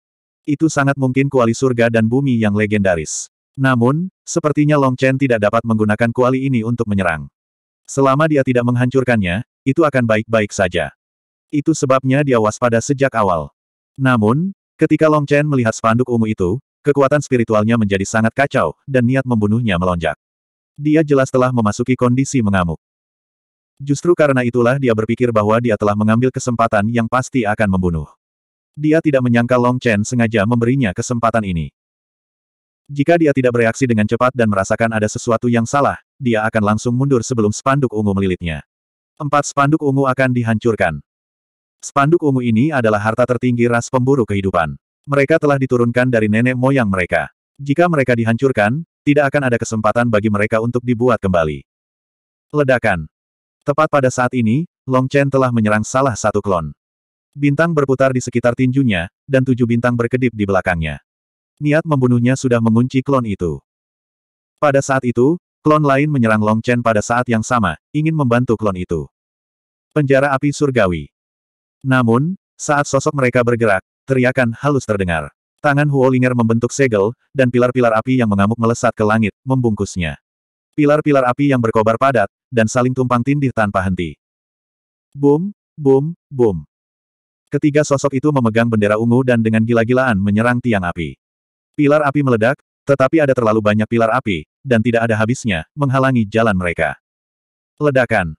Itu sangat mungkin kuali surga dan bumi yang legendaris. Namun, sepertinya Long Chen tidak dapat menggunakan kuali ini untuk menyerang. Selama dia tidak menghancurkannya, itu akan baik-baik saja. Itu sebabnya dia waspada sejak awal. Namun, ketika Long Chen melihat spanduk ungu itu, kekuatan spiritualnya menjadi sangat kacau, dan niat membunuhnya melonjak. Dia jelas telah memasuki kondisi mengamuk. Justru karena itulah dia berpikir bahwa dia telah mengambil kesempatan yang pasti akan membunuh. Dia tidak menyangka Long Chen sengaja memberinya kesempatan ini. Jika dia tidak bereaksi dengan cepat dan merasakan ada sesuatu yang salah, dia akan langsung mundur sebelum spanduk ungu melilitnya. Empat spanduk ungu akan dihancurkan. Spanduk ungu ini adalah harta tertinggi ras pemburu kehidupan. Mereka telah diturunkan dari nenek moyang mereka. Jika mereka dihancurkan, tidak akan ada kesempatan bagi mereka untuk dibuat kembali. Ledakan. Tepat pada saat ini, Long Chen telah menyerang salah satu klon. Bintang berputar di sekitar tinjunya, dan tujuh bintang berkedip di belakangnya. Niat membunuhnya sudah mengunci klon itu. Pada saat itu, Klon lain menyerang Long Chen pada saat yang sama, ingin membantu klon itu. Penjara api surgawi. Namun, saat sosok mereka bergerak, teriakan halus terdengar. Tangan Huo Ling'er membentuk segel, dan pilar-pilar api yang mengamuk melesat ke langit, membungkusnya. Pilar-pilar api yang berkobar padat, dan saling tumpang tindih tanpa henti. Boom, boom, boom. Ketiga sosok itu memegang bendera ungu dan dengan gila-gilaan menyerang tiang api. Pilar api meledak, tetapi ada terlalu banyak pilar api, dan tidak ada habisnya, menghalangi jalan mereka. Ledakan.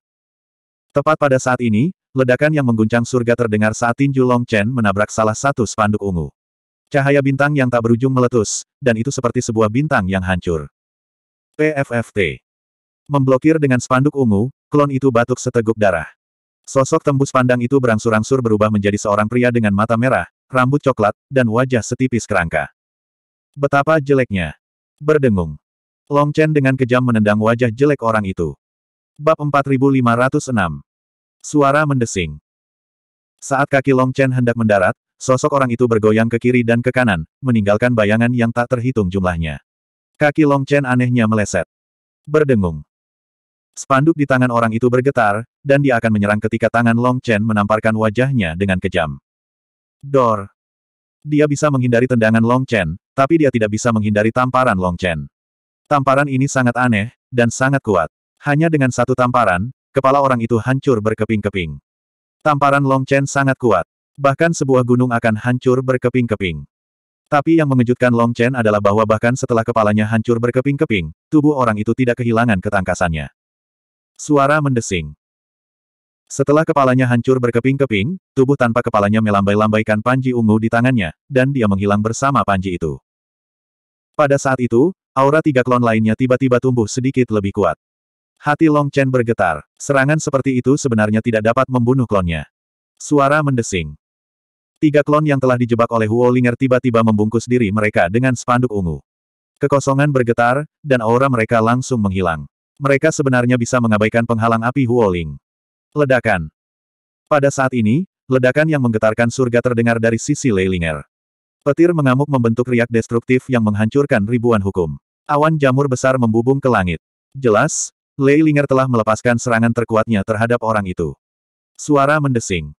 Tepat pada saat ini, ledakan yang mengguncang surga terdengar saat tinju Long Chen menabrak salah satu spanduk ungu. Cahaya bintang yang tak berujung meletus, dan itu seperti sebuah bintang yang hancur. PFFT. Memblokir dengan spanduk ungu, klon itu batuk seteguk darah. Sosok tembus pandang itu berangsur-angsur berubah menjadi seorang pria dengan mata merah, rambut coklat, dan wajah setipis kerangka. Betapa jeleknya. Berdengung. Long Chen dengan kejam menendang wajah jelek orang itu. Bab 4506 Suara mendesing Saat kaki Long Chen hendak mendarat, sosok orang itu bergoyang ke kiri dan ke kanan, meninggalkan bayangan yang tak terhitung jumlahnya. Kaki Long Chen anehnya meleset. Berdengung. Spanduk di tangan orang itu bergetar, dan dia akan menyerang ketika tangan Long Chen menamparkan wajahnya dengan kejam. Dor. Dia bisa menghindari tendangan Long Chen, tapi dia tidak bisa menghindari tamparan Long Chen. Tamparan ini sangat aneh, dan sangat kuat. Hanya dengan satu tamparan, kepala orang itu hancur berkeping-keping. Tamparan Long Chen sangat kuat. Bahkan sebuah gunung akan hancur berkeping-keping. Tapi yang mengejutkan Long Chen adalah bahwa bahkan setelah kepalanya hancur berkeping-keping, tubuh orang itu tidak kehilangan ketangkasannya. Suara mendesing. Setelah kepalanya hancur berkeping-keping, tubuh tanpa kepalanya melambai-lambaikan panji ungu di tangannya, dan dia menghilang bersama panji itu. Pada saat itu, Aura tiga klon lainnya tiba-tiba tumbuh sedikit lebih kuat. Hati Long Chen bergetar. Serangan seperti itu sebenarnya tidak dapat membunuh klonnya. Suara mendesing. Tiga klon yang telah dijebak oleh Huo Linger tiba-tiba membungkus diri mereka dengan spanduk ungu. Kekosongan bergetar, dan aura mereka langsung menghilang. Mereka sebenarnya bisa mengabaikan penghalang api Huo Ling. Ledakan. Pada saat ini, ledakan yang menggetarkan surga terdengar dari sisi Leilinger. Petir mengamuk membentuk riak destruktif yang menghancurkan ribuan hukum. Awan jamur besar membubung ke langit. Jelas, Lei Linger telah melepaskan serangan terkuatnya terhadap orang itu. Suara mendesing.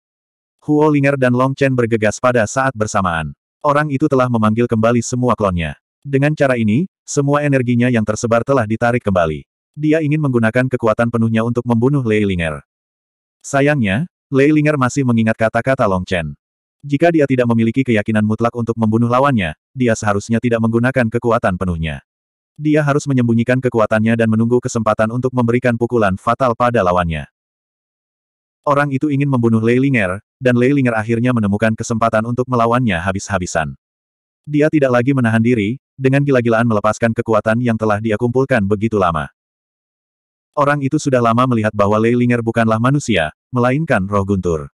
Huo Linger dan Long Chen bergegas pada saat bersamaan. Orang itu telah memanggil kembali semua klonnya. Dengan cara ini, semua energinya yang tersebar telah ditarik kembali. Dia ingin menggunakan kekuatan penuhnya untuk membunuh Lei Linger. Sayangnya, Lei Linger masih mengingat kata-kata Long Chen. Jika dia tidak memiliki keyakinan mutlak untuk membunuh lawannya, dia seharusnya tidak menggunakan kekuatan penuhnya. Dia harus menyembunyikan kekuatannya dan menunggu kesempatan untuk memberikan pukulan fatal pada lawannya. Orang itu ingin membunuh Leilinger, dan Leilinger akhirnya menemukan kesempatan untuk melawannya habis-habisan. Dia tidak lagi menahan diri, dengan gila-gilaan melepaskan kekuatan yang telah dia kumpulkan begitu lama. Orang itu sudah lama melihat bahwa Leilinger bukanlah manusia, melainkan roh guntur.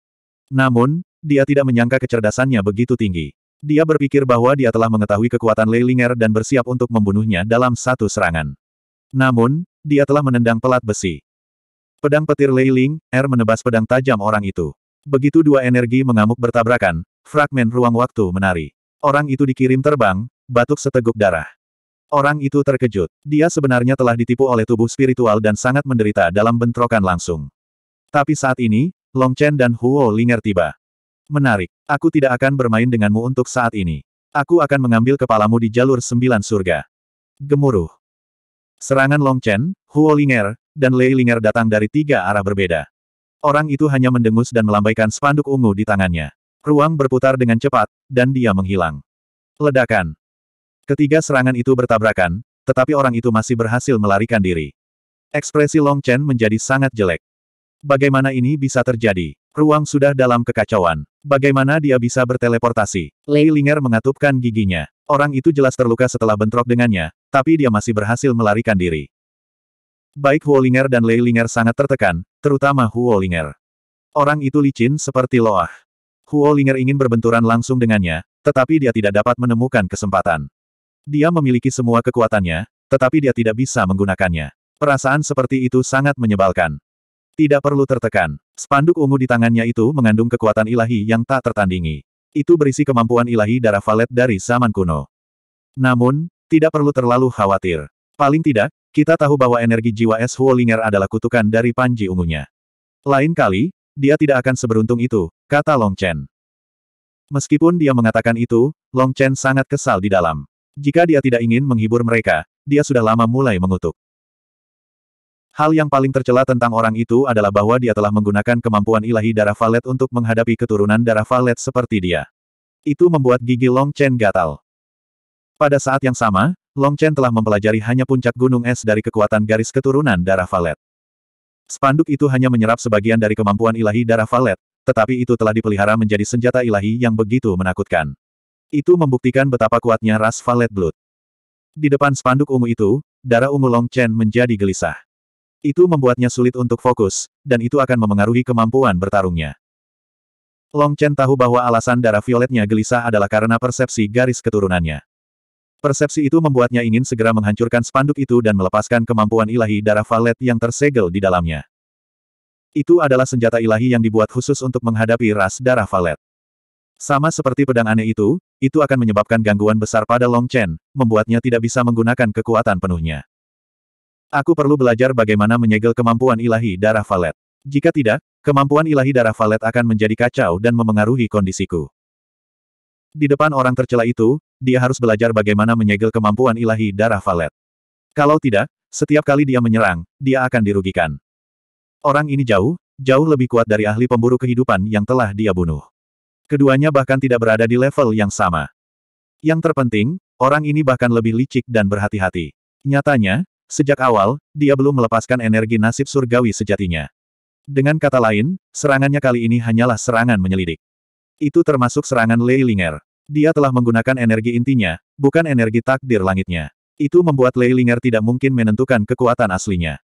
Namun, dia tidak menyangka kecerdasannya begitu tinggi. Dia berpikir bahwa dia telah mengetahui kekuatan Leilinger dan bersiap untuk membunuhnya dalam satu serangan. Namun, dia telah menendang pelat besi. Pedang petir Leiling, R menebas pedang tajam orang itu. Begitu dua energi mengamuk bertabrakan, fragmen ruang waktu menari. Orang itu dikirim terbang, batuk seteguk darah. Orang itu terkejut. Dia sebenarnya telah ditipu oleh tubuh spiritual dan sangat menderita dalam bentrokan langsung. Tapi saat ini, Long Chen dan Huo Linger tiba. Menarik. Aku tidak akan bermain denganmu untuk saat ini. Aku akan mengambil kepalamu di jalur sembilan surga. Gemuruh. Serangan Long Chen, Huo Linger, dan Lei Linger datang dari tiga arah berbeda. Orang itu hanya mendengus dan melambaikan spanduk ungu di tangannya. Ruang berputar dengan cepat, dan dia menghilang. Ledakan. Ketiga serangan itu bertabrakan, tetapi orang itu masih berhasil melarikan diri. Ekspresi Long Chen menjadi sangat jelek. Bagaimana ini bisa terjadi? Ruang sudah dalam kekacauan. Bagaimana dia bisa berteleportasi? Lei Linger mengatupkan giginya. Orang itu jelas terluka setelah bentrok dengannya, tapi dia masih berhasil melarikan diri. Baik Huo Linger dan Lei Linger sangat tertekan, terutama Huo Linger. Orang itu licin seperti loah. Linger ingin berbenturan langsung dengannya, tetapi dia tidak dapat menemukan kesempatan. Dia memiliki semua kekuatannya, tetapi dia tidak bisa menggunakannya. Perasaan seperti itu sangat menyebalkan. Tidak perlu tertekan. Spanduk ungu di tangannya itu mengandung kekuatan ilahi yang tak tertandingi. Itu berisi kemampuan ilahi darah valet dari zaman kuno. Namun, tidak perlu terlalu khawatir. Paling tidak, kita tahu bahwa energi jiwa Es Huolinger adalah kutukan dari panji ungunya. Lain kali, dia tidak akan seberuntung itu, kata Long Chen. Meskipun dia mengatakan itu, Long Chen sangat kesal di dalam. Jika dia tidak ingin menghibur mereka, dia sudah lama mulai mengutuk. Hal yang paling tercela tentang orang itu adalah bahwa dia telah menggunakan kemampuan ilahi darah valet untuk menghadapi keturunan darah valet seperti dia. Itu membuat gigi Long Chen gatal. Pada saat yang sama, Long Chen telah mempelajari hanya puncak gunung es dari kekuatan garis keturunan darah valet. Spanduk itu hanya menyerap sebagian dari kemampuan ilahi darah valet, tetapi itu telah dipelihara menjadi senjata ilahi yang begitu menakutkan. Itu membuktikan betapa kuatnya ras valet blood. Di depan spanduk ungu itu, darah ungu Long Chen menjadi gelisah. Itu membuatnya sulit untuk fokus, dan itu akan memengaruhi kemampuan bertarungnya. Long Chen tahu bahwa alasan darah violetnya gelisah adalah karena persepsi garis keturunannya. Persepsi itu membuatnya ingin segera menghancurkan spanduk itu dan melepaskan kemampuan ilahi darah Violet yang tersegel di dalamnya. Itu adalah senjata ilahi yang dibuat khusus untuk menghadapi ras darah Violet. Sama seperti pedang aneh itu, itu akan menyebabkan gangguan besar pada Long Chen, membuatnya tidak bisa menggunakan kekuatan penuhnya. Aku perlu belajar bagaimana menyegel kemampuan ilahi darah valet. Jika tidak, kemampuan ilahi darah valet akan menjadi kacau dan memengaruhi kondisiku. Di depan orang tercela itu, dia harus belajar bagaimana menyegel kemampuan ilahi darah valet. Kalau tidak, setiap kali dia menyerang, dia akan dirugikan. Orang ini jauh, jauh lebih kuat dari ahli pemburu kehidupan yang telah dia bunuh. Keduanya bahkan tidak berada di level yang sama. Yang terpenting, orang ini bahkan lebih licik dan berhati-hati. Nyatanya, Sejak awal, dia belum melepaskan energi nasib surgawi sejatinya. Dengan kata lain, serangannya kali ini hanyalah serangan menyelidik. Itu termasuk serangan Lei Ling'er. Dia telah menggunakan energi intinya, bukan energi takdir langitnya. Itu membuat Lei Ling'er tidak mungkin menentukan kekuatan aslinya.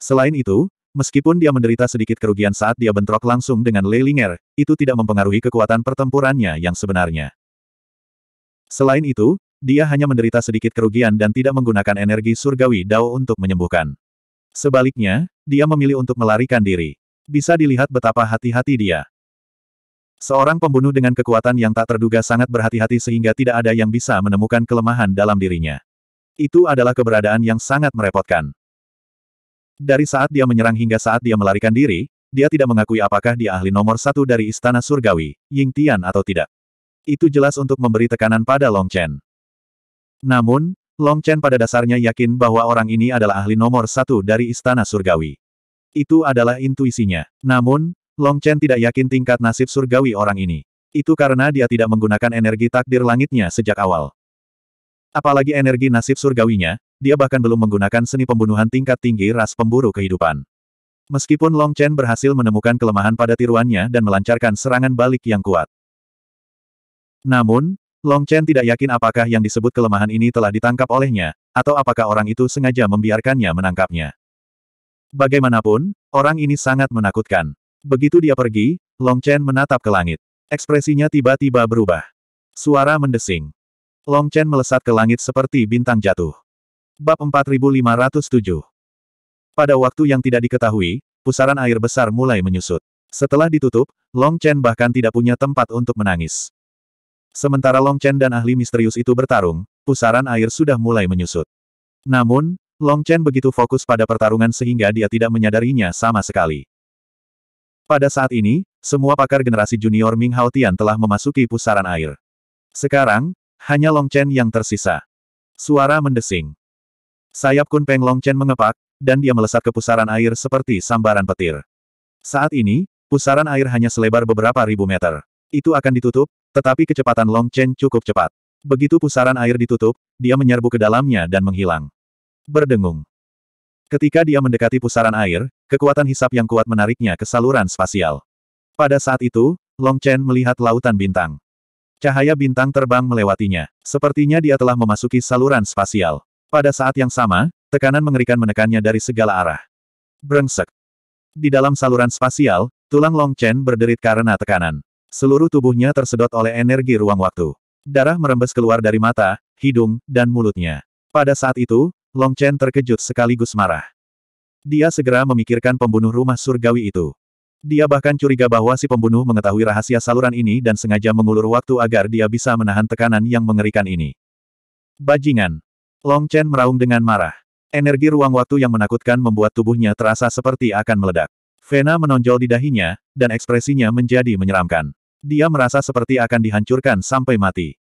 Selain itu, meskipun dia menderita sedikit kerugian saat dia bentrok langsung dengan Lei Ling'er, itu tidak mempengaruhi kekuatan pertempurannya yang sebenarnya. Selain itu, dia hanya menderita sedikit kerugian dan tidak menggunakan energi surgawi Dao untuk menyembuhkan. Sebaliknya, dia memilih untuk melarikan diri. Bisa dilihat betapa hati-hati dia. Seorang pembunuh dengan kekuatan yang tak terduga sangat berhati-hati sehingga tidak ada yang bisa menemukan kelemahan dalam dirinya. Itu adalah keberadaan yang sangat merepotkan. Dari saat dia menyerang hingga saat dia melarikan diri, dia tidak mengakui apakah dia ahli nomor satu dari Istana Surgawi, Ying Tian atau tidak. Itu jelas untuk memberi tekanan pada Long Chen. Namun, Long Chen pada dasarnya yakin bahwa orang ini adalah ahli nomor satu dari Istana Surgawi. Itu adalah intuisinya. Namun, Long Chen tidak yakin tingkat nasib surgawi orang ini. Itu karena dia tidak menggunakan energi takdir langitnya sejak awal. Apalagi energi nasib surgawinya, dia bahkan belum menggunakan seni pembunuhan tingkat tinggi ras pemburu kehidupan. Meskipun Long Chen berhasil menemukan kelemahan pada tiruannya dan melancarkan serangan balik yang kuat. Namun, Long Chen tidak yakin apakah yang disebut kelemahan ini telah ditangkap olehnya, atau apakah orang itu sengaja membiarkannya menangkapnya. Bagaimanapun, orang ini sangat menakutkan. Begitu dia pergi, Long Chen menatap ke langit. Ekspresinya tiba-tiba berubah. Suara mendesing. Long Chen melesat ke langit seperti bintang jatuh. Bab 4507 Pada waktu yang tidak diketahui, pusaran air besar mulai menyusut. Setelah ditutup, Long Chen bahkan tidak punya tempat untuk menangis. Sementara Long Chen dan ahli misterius itu bertarung, pusaran air sudah mulai menyusut. Namun, Long Chen begitu fokus pada pertarungan sehingga dia tidak menyadarinya sama sekali. Pada saat ini, semua pakar generasi junior Ming Haotian telah memasuki pusaran air. Sekarang, hanya Long Chen yang tersisa. Suara mendesing. Sayap Kunpeng Long Chen mengepak, dan dia melesat ke pusaran air seperti sambaran petir. Saat ini, pusaran air hanya selebar beberapa ribu meter. Itu akan ditutup, tetapi kecepatan Long Chen cukup cepat. Begitu pusaran air ditutup, dia menyerbu ke dalamnya dan menghilang. Berdengung. Ketika dia mendekati pusaran air, kekuatan hisap yang kuat menariknya ke saluran spasial. Pada saat itu, Long Chen melihat lautan bintang. Cahaya bintang terbang melewatinya. Sepertinya dia telah memasuki saluran spasial. Pada saat yang sama, tekanan mengerikan menekannya dari segala arah. Brengsek. Di dalam saluran spasial, tulang Long Chen berderit karena tekanan. Seluruh tubuhnya tersedot oleh energi ruang waktu. Darah merembes keluar dari mata, hidung, dan mulutnya. Pada saat itu, Long Chen terkejut sekaligus marah. Dia segera memikirkan pembunuh rumah surgawi itu. Dia bahkan curiga bahwa si pembunuh mengetahui rahasia saluran ini dan sengaja mengulur waktu agar dia bisa menahan tekanan yang mengerikan ini. Bajingan. Long Chen meraung dengan marah. Energi ruang waktu yang menakutkan membuat tubuhnya terasa seperti akan meledak. Vena menonjol di dahinya, dan ekspresinya menjadi menyeramkan. Dia merasa seperti akan dihancurkan sampai mati.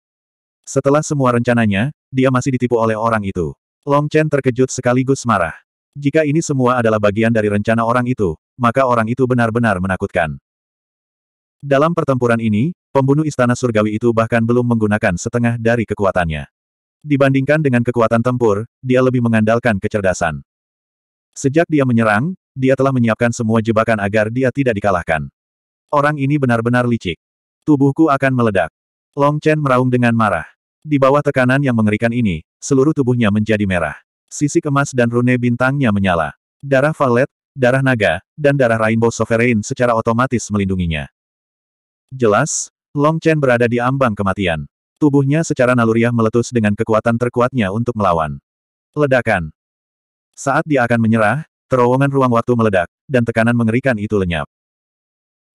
Setelah semua rencananya, dia masih ditipu oleh orang itu. Long Chen terkejut sekaligus marah. Jika ini semua adalah bagian dari rencana orang itu, maka orang itu benar-benar menakutkan. Dalam pertempuran ini, pembunuh istana surgawi itu bahkan belum menggunakan setengah dari kekuatannya. Dibandingkan dengan kekuatan tempur, dia lebih mengandalkan kecerdasan. Sejak dia menyerang, dia telah menyiapkan semua jebakan agar dia tidak dikalahkan. Orang ini benar-benar licik. Tubuhku akan meledak. Long Chen meraung dengan marah. Di bawah tekanan yang mengerikan ini, seluruh tubuhnya menjadi merah. Sisi kemas dan rune bintangnya menyala. Darah Valet, darah naga, dan darah Rainbow Sovereign secara otomatis melindunginya. Jelas, Long Chen berada di ambang kematian. Tubuhnya secara naluriah meletus dengan kekuatan terkuatnya untuk melawan. Ledakan. Saat dia akan menyerah, terowongan ruang waktu meledak, dan tekanan mengerikan itu lenyap.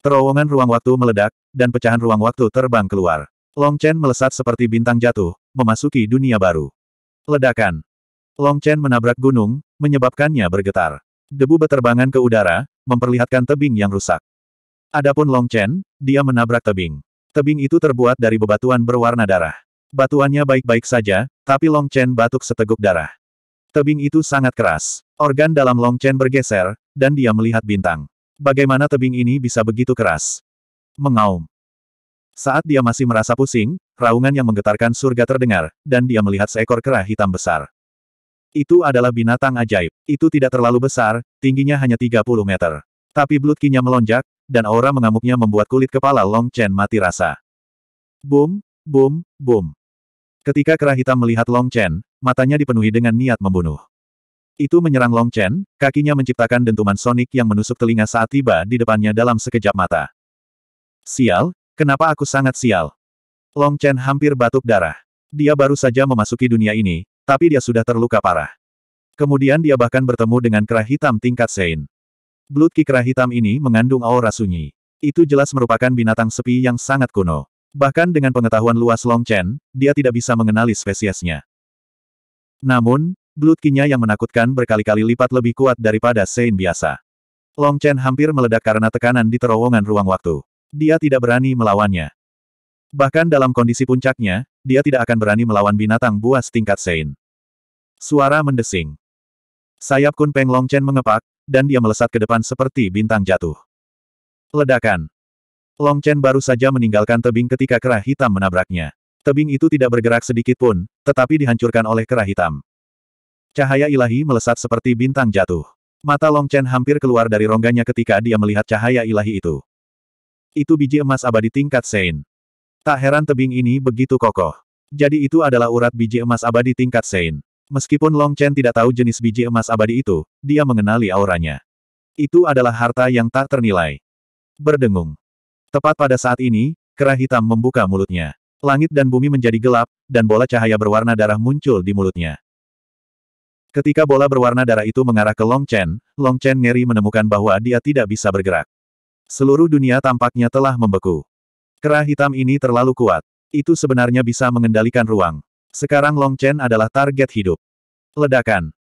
Terowongan ruang waktu meledak, dan pecahan ruang waktu terbang keluar. Long Chen melesat seperti bintang jatuh, memasuki dunia baru. Ledakan. Long Chen menabrak gunung, menyebabkannya bergetar. Debu beterbangan ke udara, memperlihatkan tebing yang rusak. Adapun Long Chen, dia menabrak tebing. Tebing itu terbuat dari bebatuan berwarna darah. Batuannya baik-baik saja, tapi Long Chen batuk seteguk darah. Tebing itu sangat keras. Organ dalam Long Chen bergeser, dan dia melihat bintang. Bagaimana tebing ini bisa begitu keras? Mengaum. Saat dia masih merasa pusing, raungan yang menggetarkan surga terdengar, dan dia melihat seekor kera hitam besar. Itu adalah binatang ajaib. Itu tidak terlalu besar, tingginya hanya 30 meter. Tapi blutkinya melonjak, dan aura mengamuknya membuat kulit kepala Long Chen mati rasa. Boom, boom, boom. Ketika kera hitam melihat Long Chen, matanya dipenuhi dengan niat membunuh. Itu menyerang Long Chen, kakinya menciptakan dentuman sonik yang menusuk telinga saat tiba di depannya dalam sekejap mata. Sial, kenapa aku sangat sial? Long Chen hampir batuk darah. Dia baru saja memasuki dunia ini, tapi dia sudah terluka parah. Kemudian dia bahkan bertemu dengan kerah hitam tingkat Sein. Blood Ki kerah hitam ini mengandung aura sunyi. Itu jelas merupakan binatang sepi yang sangat kuno. Bahkan dengan pengetahuan luas Long Chen, dia tidak bisa mengenali spesiesnya. Namun, Blutkinya yang menakutkan berkali-kali lipat lebih kuat daripada Sein biasa. Long Chen hampir meledak karena tekanan di terowongan ruang waktu. Dia tidak berani melawannya. Bahkan dalam kondisi puncaknya, dia tidak akan berani melawan binatang buas tingkat Sein. Suara mendesing. Sayap Kun Peng Long Chen mengepak, dan dia melesat ke depan seperti bintang jatuh. Ledakan. Long Chen baru saja meninggalkan tebing ketika kerah hitam menabraknya. Tebing itu tidak bergerak sedikit pun, tetapi dihancurkan oleh kerah hitam. Cahaya ilahi melesat seperti bintang jatuh. Mata Long Chen hampir keluar dari rongganya ketika dia melihat cahaya ilahi itu. Itu biji emas abadi tingkat Sein. Tak heran tebing ini begitu kokoh. Jadi itu adalah urat biji emas abadi tingkat Sein. Meskipun Long Chen tidak tahu jenis biji emas abadi itu, dia mengenali auranya. Itu adalah harta yang tak ternilai. Berdengung. Tepat pada saat ini, kera hitam membuka mulutnya. Langit dan bumi menjadi gelap, dan bola cahaya berwarna darah muncul di mulutnya. Ketika bola berwarna darah itu mengarah ke Long Chen, Long Chen ngeri menemukan bahwa dia tidak bisa bergerak. Seluruh dunia tampaknya telah membeku. Kerah hitam ini terlalu kuat. Itu sebenarnya bisa mengendalikan ruang. Sekarang Long Chen adalah target hidup. Ledakan.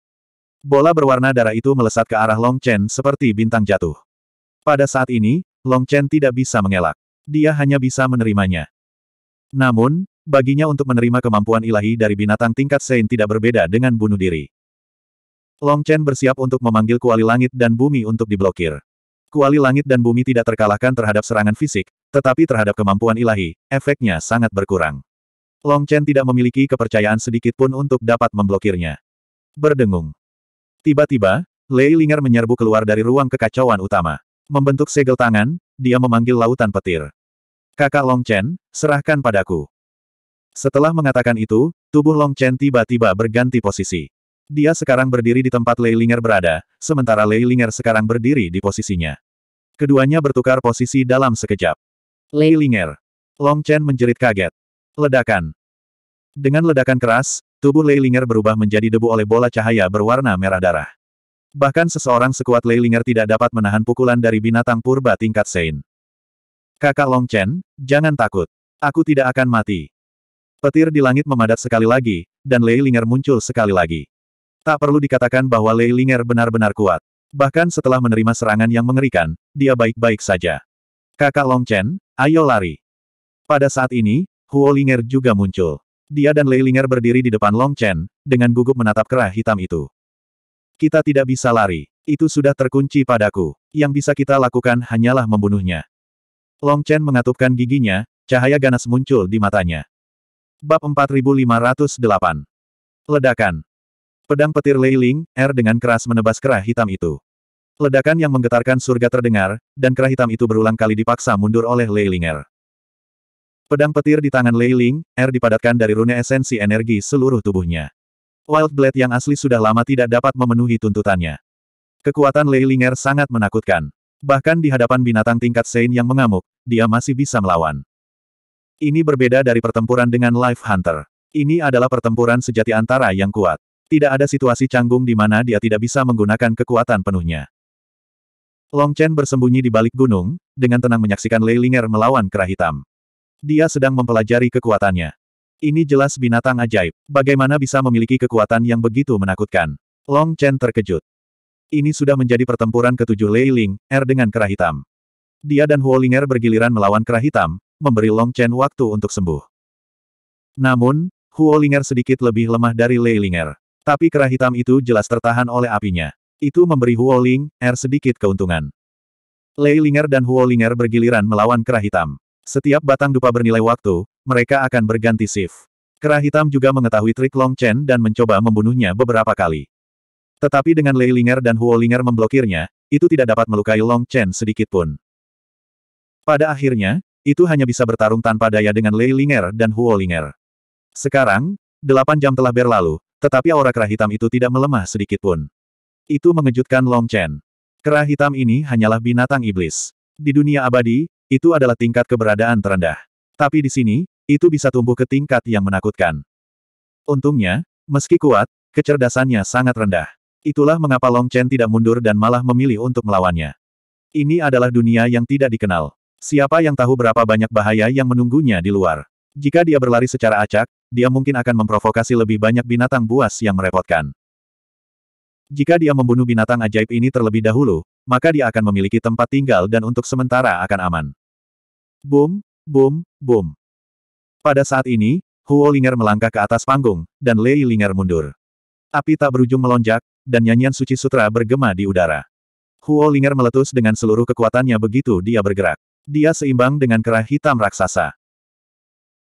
Bola berwarna darah itu melesat ke arah Long Chen seperti bintang jatuh. Pada saat ini, Long Chen tidak bisa mengelak. Dia hanya bisa menerimanya. Namun, baginya untuk menerima kemampuan ilahi dari binatang tingkat Sein tidak berbeda dengan bunuh diri. Long Chen bersiap untuk memanggil kuali langit dan bumi untuk diblokir. Kuali langit dan bumi tidak terkalahkan terhadap serangan fisik, tetapi terhadap kemampuan ilahi, efeknya sangat berkurang. Long Chen tidak memiliki kepercayaan sedikit pun untuk dapat memblokirnya. Berdengung. Tiba-tiba, Lei Linger menyerbu keluar dari ruang kekacauan utama. Membentuk segel tangan, dia memanggil lautan petir. Kakak Long Chen, serahkan padaku. Setelah mengatakan itu, tubuh Long Chen tiba-tiba berganti posisi. Dia sekarang berdiri di tempat Lei Linger berada, sementara Lei Linger sekarang berdiri di posisinya. Keduanya bertukar posisi dalam sekejap. Lei Linger. Long Chen menjerit kaget. Ledakan. Dengan ledakan keras, tubuh Lei Linger berubah menjadi debu oleh bola cahaya berwarna merah darah. Bahkan seseorang sekuat Lei Linger tidak dapat menahan pukulan dari binatang purba tingkat Sein. Kakak Long Chen, jangan takut. Aku tidak akan mati. Petir di langit memadat sekali lagi, dan Lei Linger muncul sekali lagi. Tak perlu dikatakan bahwa Lei Linger benar-benar kuat. Bahkan setelah menerima serangan yang mengerikan, dia baik-baik saja. Kakak Long Chen, ayo lari. Pada saat ini, Huo Linger juga muncul. Dia dan Lei Linger berdiri di depan Long Chen, dengan gugup menatap kerah hitam itu. Kita tidak bisa lari. Itu sudah terkunci padaku. Yang bisa kita lakukan hanyalah membunuhnya. Long Chen mengatupkan giginya, cahaya ganas muncul di matanya. Bab 4508 Ledakan Pedang petir Lei Ling, R er dengan keras menebas kerah hitam itu. Ledakan yang menggetarkan surga terdengar, dan kerah hitam itu berulang kali dipaksa mundur oleh Lei Ling R. Er. Pedang petir di tangan Lei Ling, R er dipadatkan dari rune esensi energi seluruh tubuhnya. Wild Blade yang asli sudah lama tidak dapat memenuhi tuntutannya. Kekuatan Lei Ling R sangat menakutkan. Bahkan di hadapan binatang tingkat Sein yang mengamuk, dia masih bisa melawan. Ini berbeda dari pertempuran dengan Life Hunter. Ini adalah pertempuran sejati antara yang kuat. Tidak ada situasi canggung di mana dia tidak bisa menggunakan kekuatan penuhnya. Long Chen bersembunyi di balik gunung, dengan tenang menyaksikan Lei Linger melawan kera hitam. Dia sedang mempelajari kekuatannya. Ini jelas binatang ajaib. Bagaimana bisa memiliki kekuatan yang begitu menakutkan? Long Chen terkejut. Ini sudah menjadi pertempuran ketujuh Lei Ling, Er dengan kera hitam. Dia dan Huo Linger bergiliran melawan kera hitam, memberi Long Chen waktu untuk sembuh. Namun, Huo Linger sedikit lebih lemah dari Lei Linger. Tapi kera hitam itu jelas tertahan oleh apinya. Itu memberi Huoling, Er sedikit keuntungan. Lei Linger dan Huo Ling'er bergiliran melawan kera hitam. Setiap batang dupa bernilai waktu, mereka akan berganti shift. Kera hitam juga mengetahui trik Long Chen dan mencoba membunuhnya beberapa kali. Tetapi dengan Lei Linger dan Huo Ling'er memblokirnya, itu tidak dapat melukai Long Chen sedikit pun. Pada akhirnya, itu hanya bisa bertarung tanpa daya dengan Lei Linger dan Huo Ling'er. Sekarang, delapan jam telah berlalu, tetapi aura kerah hitam itu tidak melemah sedikit pun. Itu mengejutkan Long Chen. Kerah hitam ini hanyalah binatang iblis. Di dunia abadi, itu adalah tingkat keberadaan terendah. Tapi di sini, itu bisa tumbuh ke tingkat yang menakutkan. Untungnya, meski kuat, kecerdasannya sangat rendah. Itulah mengapa Long Chen tidak mundur dan malah memilih untuk melawannya. Ini adalah dunia yang tidak dikenal. Siapa yang tahu berapa banyak bahaya yang menunggunya di luar? Jika dia berlari secara acak, dia mungkin akan memprovokasi lebih banyak binatang buas yang merepotkan. Jika dia membunuh binatang ajaib ini terlebih dahulu, maka dia akan memiliki tempat tinggal dan untuk sementara akan aman. Boom, boom, boom. Pada saat ini, Huo Linger melangkah ke atas panggung, dan Lei Linger mundur. Api tak berujung melonjak, dan nyanyian suci sutra bergema di udara. Huo Linger meletus dengan seluruh kekuatannya begitu dia bergerak. Dia seimbang dengan kerah hitam raksasa.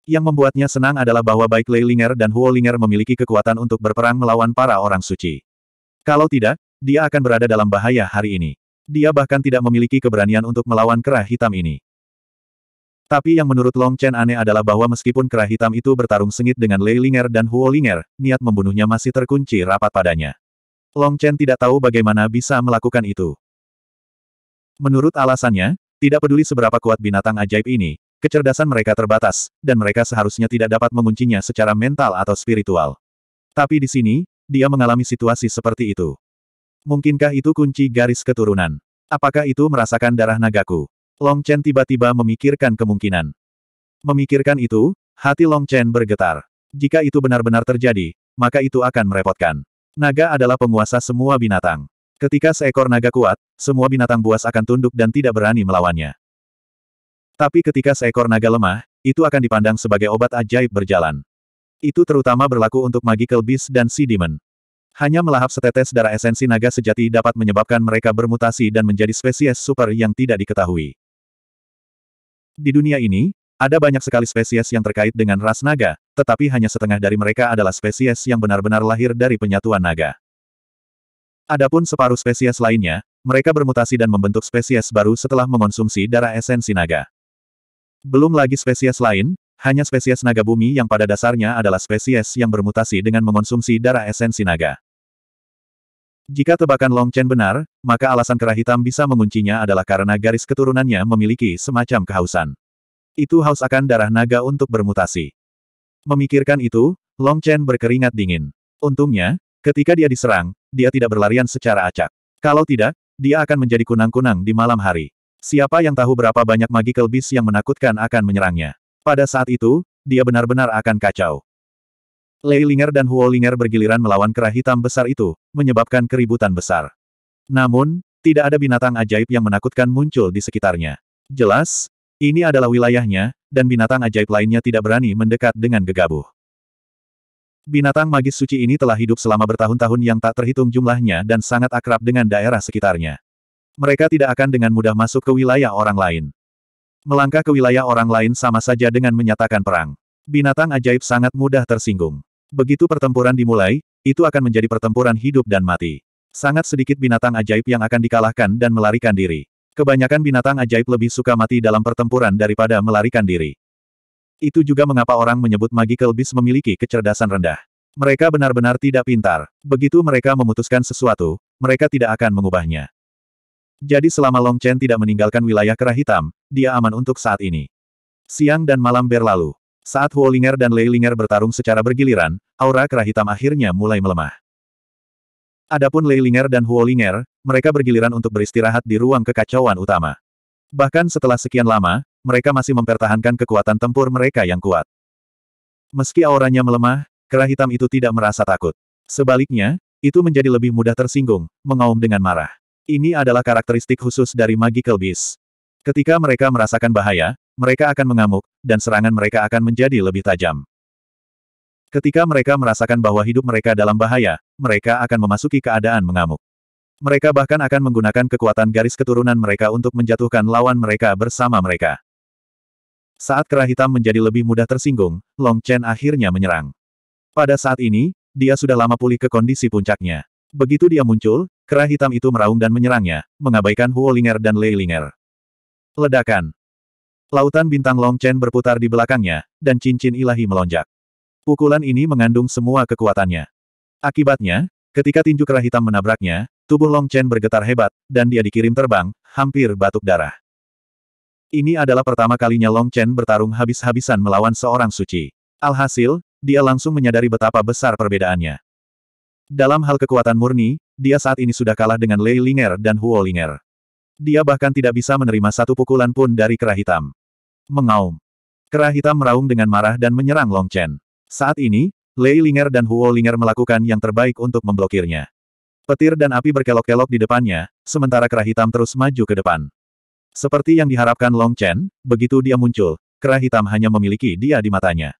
Yang membuatnya senang adalah bahwa baik Lei Ling'er dan Huo Ling'er memiliki kekuatan untuk berperang melawan para orang suci. Kalau tidak, dia akan berada dalam bahaya hari ini. Dia bahkan tidak memiliki keberanian untuk melawan kerah hitam ini. Tapi yang menurut Long Chen aneh adalah bahwa meskipun kerah hitam itu bertarung sengit dengan Lei Ling'er dan Huo Ling'er, niat membunuhnya masih terkunci rapat padanya. Long Chen tidak tahu bagaimana bisa melakukan itu. Menurut alasannya, tidak peduli seberapa kuat binatang ajaib ini, Kecerdasan mereka terbatas, dan mereka seharusnya tidak dapat menguncinya secara mental atau spiritual. Tapi di sini, dia mengalami situasi seperti itu. Mungkinkah itu kunci garis keturunan? Apakah itu merasakan darah nagaku? Long Chen tiba-tiba memikirkan kemungkinan. Memikirkan itu, hati Long Chen bergetar. Jika itu benar-benar terjadi, maka itu akan merepotkan. Naga adalah penguasa semua binatang. Ketika seekor naga kuat, semua binatang buas akan tunduk dan tidak berani melawannya. Tapi ketika seekor naga lemah, itu akan dipandang sebagai obat ajaib berjalan. Itu terutama berlaku untuk Magical Beast dan Sea Demon. Hanya melahap setetes darah esensi naga sejati dapat menyebabkan mereka bermutasi dan menjadi spesies super yang tidak diketahui. Di dunia ini, ada banyak sekali spesies yang terkait dengan ras naga, tetapi hanya setengah dari mereka adalah spesies yang benar-benar lahir dari penyatuan naga. Adapun separuh spesies lainnya, mereka bermutasi dan membentuk spesies baru setelah mengonsumsi darah esensi naga. Belum lagi spesies lain, hanya spesies naga bumi yang pada dasarnya adalah spesies yang bermutasi dengan mengonsumsi darah esensi naga. Jika tebakan Long Chen benar, maka alasan kera hitam bisa menguncinya adalah karena garis keturunannya memiliki semacam kehausan. Itu haus akan darah naga untuk bermutasi. Memikirkan itu, Long Chen berkeringat dingin. Untungnya, ketika dia diserang, dia tidak berlarian secara acak. Kalau tidak, dia akan menjadi kunang-kunang di malam hari. Siapa yang tahu berapa banyak magical beast yang menakutkan akan menyerangnya. Pada saat itu, dia benar-benar akan kacau. Lei Ling'er dan Huo Ling'er bergiliran melawan kera hitam besar itu, menyebabkan keributan besar. Namun, tidak ada binatang ajaib yang menakutkan muncul di sekitarnya. Jelas, ini adalah wilayahnya, dan binatang ajaib lainnya tidak berani mendekat dengan gegabah. Binatang magis suci ini telah hidup selama bertahun-tahun yang tak terhitung jumlahnya dan sangat akrab dengan daerah sekitarnya. Mereka tidak akan dengan mudah masuk ke wilayah orang lain. Melangkah ke wilayah orang lain sama saja dengan menyatakan perang. Binatang ajaib sangat mudah tersinggung. Begitu pertempuran dimulai, itu akan menjadi pertempuran hidup dan mati. Sangat sedikit binatang ajaib yang akan dikalahkan dan melarikan diri. Kebanyakan binatang ajaib lebih suka mati dalam pertempuran daripada melarikan diri. Itu juga mengapa orang menyebut magical beast memiliki kecerdasan rendah. Mereka benar-benar tidak pintar. Begitu mereka memutuskan sesuatu, mereka tidak akan mengubahnya. Jadi selama Long Chen tidak meninggalkan wilayah kerah hitam, dia aman untuk saat ini. Siang dan malam berlalu. Saat Huo Ling'er dan Lei Ling'er bertarung secara bergiliran, aura kerah hitam akhirnya mulai melemah. Adapun Lei Ling'er dan Huo Ling'er, mereka bergiliran untuk beristirahat di ruang kekacauan utama. Bahkan setelah sekian lama, mereka masih mempertahankan kekuatan tempur mereka yang kuat. Meski auranya melemah, kerah hitam itu tidak merasa takut. Sebaliknya, itu menjadi lebih mudah tersinggung, mengaum dengan marah. Ini adalah karakteristik khusus dari Magical Beast. Ketika mereka merasakan bahaya, mereka akan mengamuk, dan serangan mereka akan menjadi lebih tajam. Ketika mereka merasakan bahwa hidup mereka dalam bahaya, mereka akan memasuki keadaan mengamuk. Mereka bahkan akan menggunakan kekuatan garis keturunan mereka untuk menjatuhkan lawan mereka bersama mereka. Saat kera hitam menjadi lebih mudah tersinggung, Long Chen akhirnya menyerang. Pada saat ini, dia sudah lama pulih ke kondisi puncaknya. Begitu dia muncul, Kera hitam itu meraung dan menyerangnya, mengabaikan Ling'er dan Lei Ling'er. Ledakan. Lautan bintang Long Chen berputar di belakangnya, dan cincin ilahi melonjak. Pukulan ini mengandung semua kekuatannya. Akibatnya, ketika tinju kera hitam menabraknya, tubuh Long Chen bergetar hebat, dan dia dikirim terbang, hampir batuk darah. Ini adalah pertama kalinya Long Chen bertarung habis-habisan melawan seorang suci. Alhasil, dia langsung menyadari betapa besar perbedaannya. Dalam hal kekuatan murni, dia saat ini sudah kalah dengan Lei Linger dan Huo Linger. Dia bahkan tidak bisa menerima satu pukulan pun dari kera hitam. Mengaum. Kera hitam meraung dengan marah dan menyerang Long Chen. Saat ini, Lei Linger dan Huo Linger melakukan yang terbaik untuk memblokirnya. Petir dan api berkelok-kelok di depannya, sementara kera hitam terus maju ke depan. Seperti yang diharapkan Long Chen, begitu dia muncul, kera hitam hanya memiliki dia di matanya.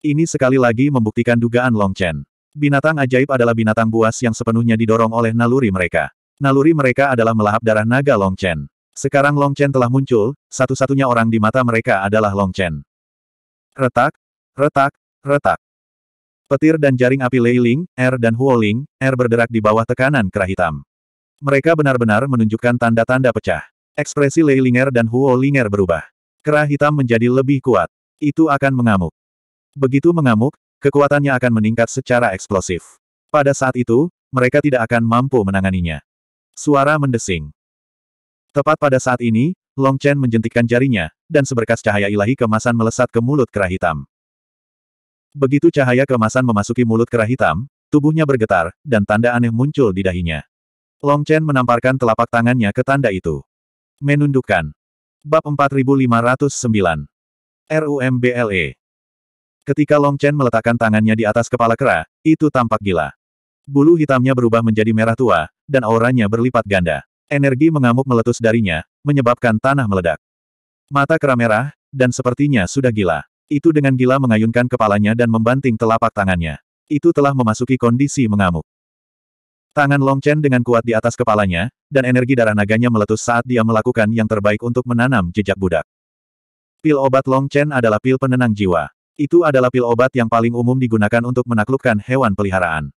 Ini sekali lagi membuktikan dugaan Long Chen. Binatang ajaib adalah binatang buas yang sepenuhnya didorong oleh naluri mereka. Naluri mereka adalah melahap darah naga Long Chen. Sekarang Long Chen telah muncul, satu-satunya orang di mata mereka adalah Long Chen. Retak, retak, retak. Petir dan jaring api Leiling, Er dan Huoling, Er berderak di bawah tekanan kerah hitam. Mereka benar-benar menunjukkan tanda-tanda pecah. Ekspresi Lei Er dan Huo Er berubah. Kerah hitam menjadi lebih kuat. Itu akan mengamuk. Begitu mengamuk, kekuatannya akan meningkat secara eksplosif. Pada saat itu, mereka tidak akan mampu menanganinya. Suara mendesing. Tepat pada saat ini, Long Chen menjentikkan jarinya, dan seberkas cahaya ilahi kemasan melesat ke mulut kera hitam. Begitu cahaya kemasan memasuki mulut kera hitam, tubuhnya bergetar, dan tanda aneh muncul di dahinya. Long Chen menamparkan telapak tangannya ke tanda itu. Menundukkan. Bab 4509. RUMBLE. Ketika Long Chen meletakkan tangannya di atas kepala kera, itu tampak gila. Bulu hitamnya berubah menjadi merah tua, dan auranya berlipat ganda. Energi mengamuk meletus darinya, menyebabkan tanah meledak. Mata kera merah, dan sepertinya sudah gila. Itu dengan gila mengayunkan kepalanya dan membanting telapak tangannya. Itu telah memasuki kondisi mengamuk. Tangan Long Chen dengan kuat di atas kepalanya, dan energi darah naganya meletus saat dia melakukan yang terbaik untuk menanam jejak budak. Pil obat Long Chen adalah pil penenang jiwa. Itu adalah pil obat yang paling umum digunakan untuk menaklukkan hewan peliharaan.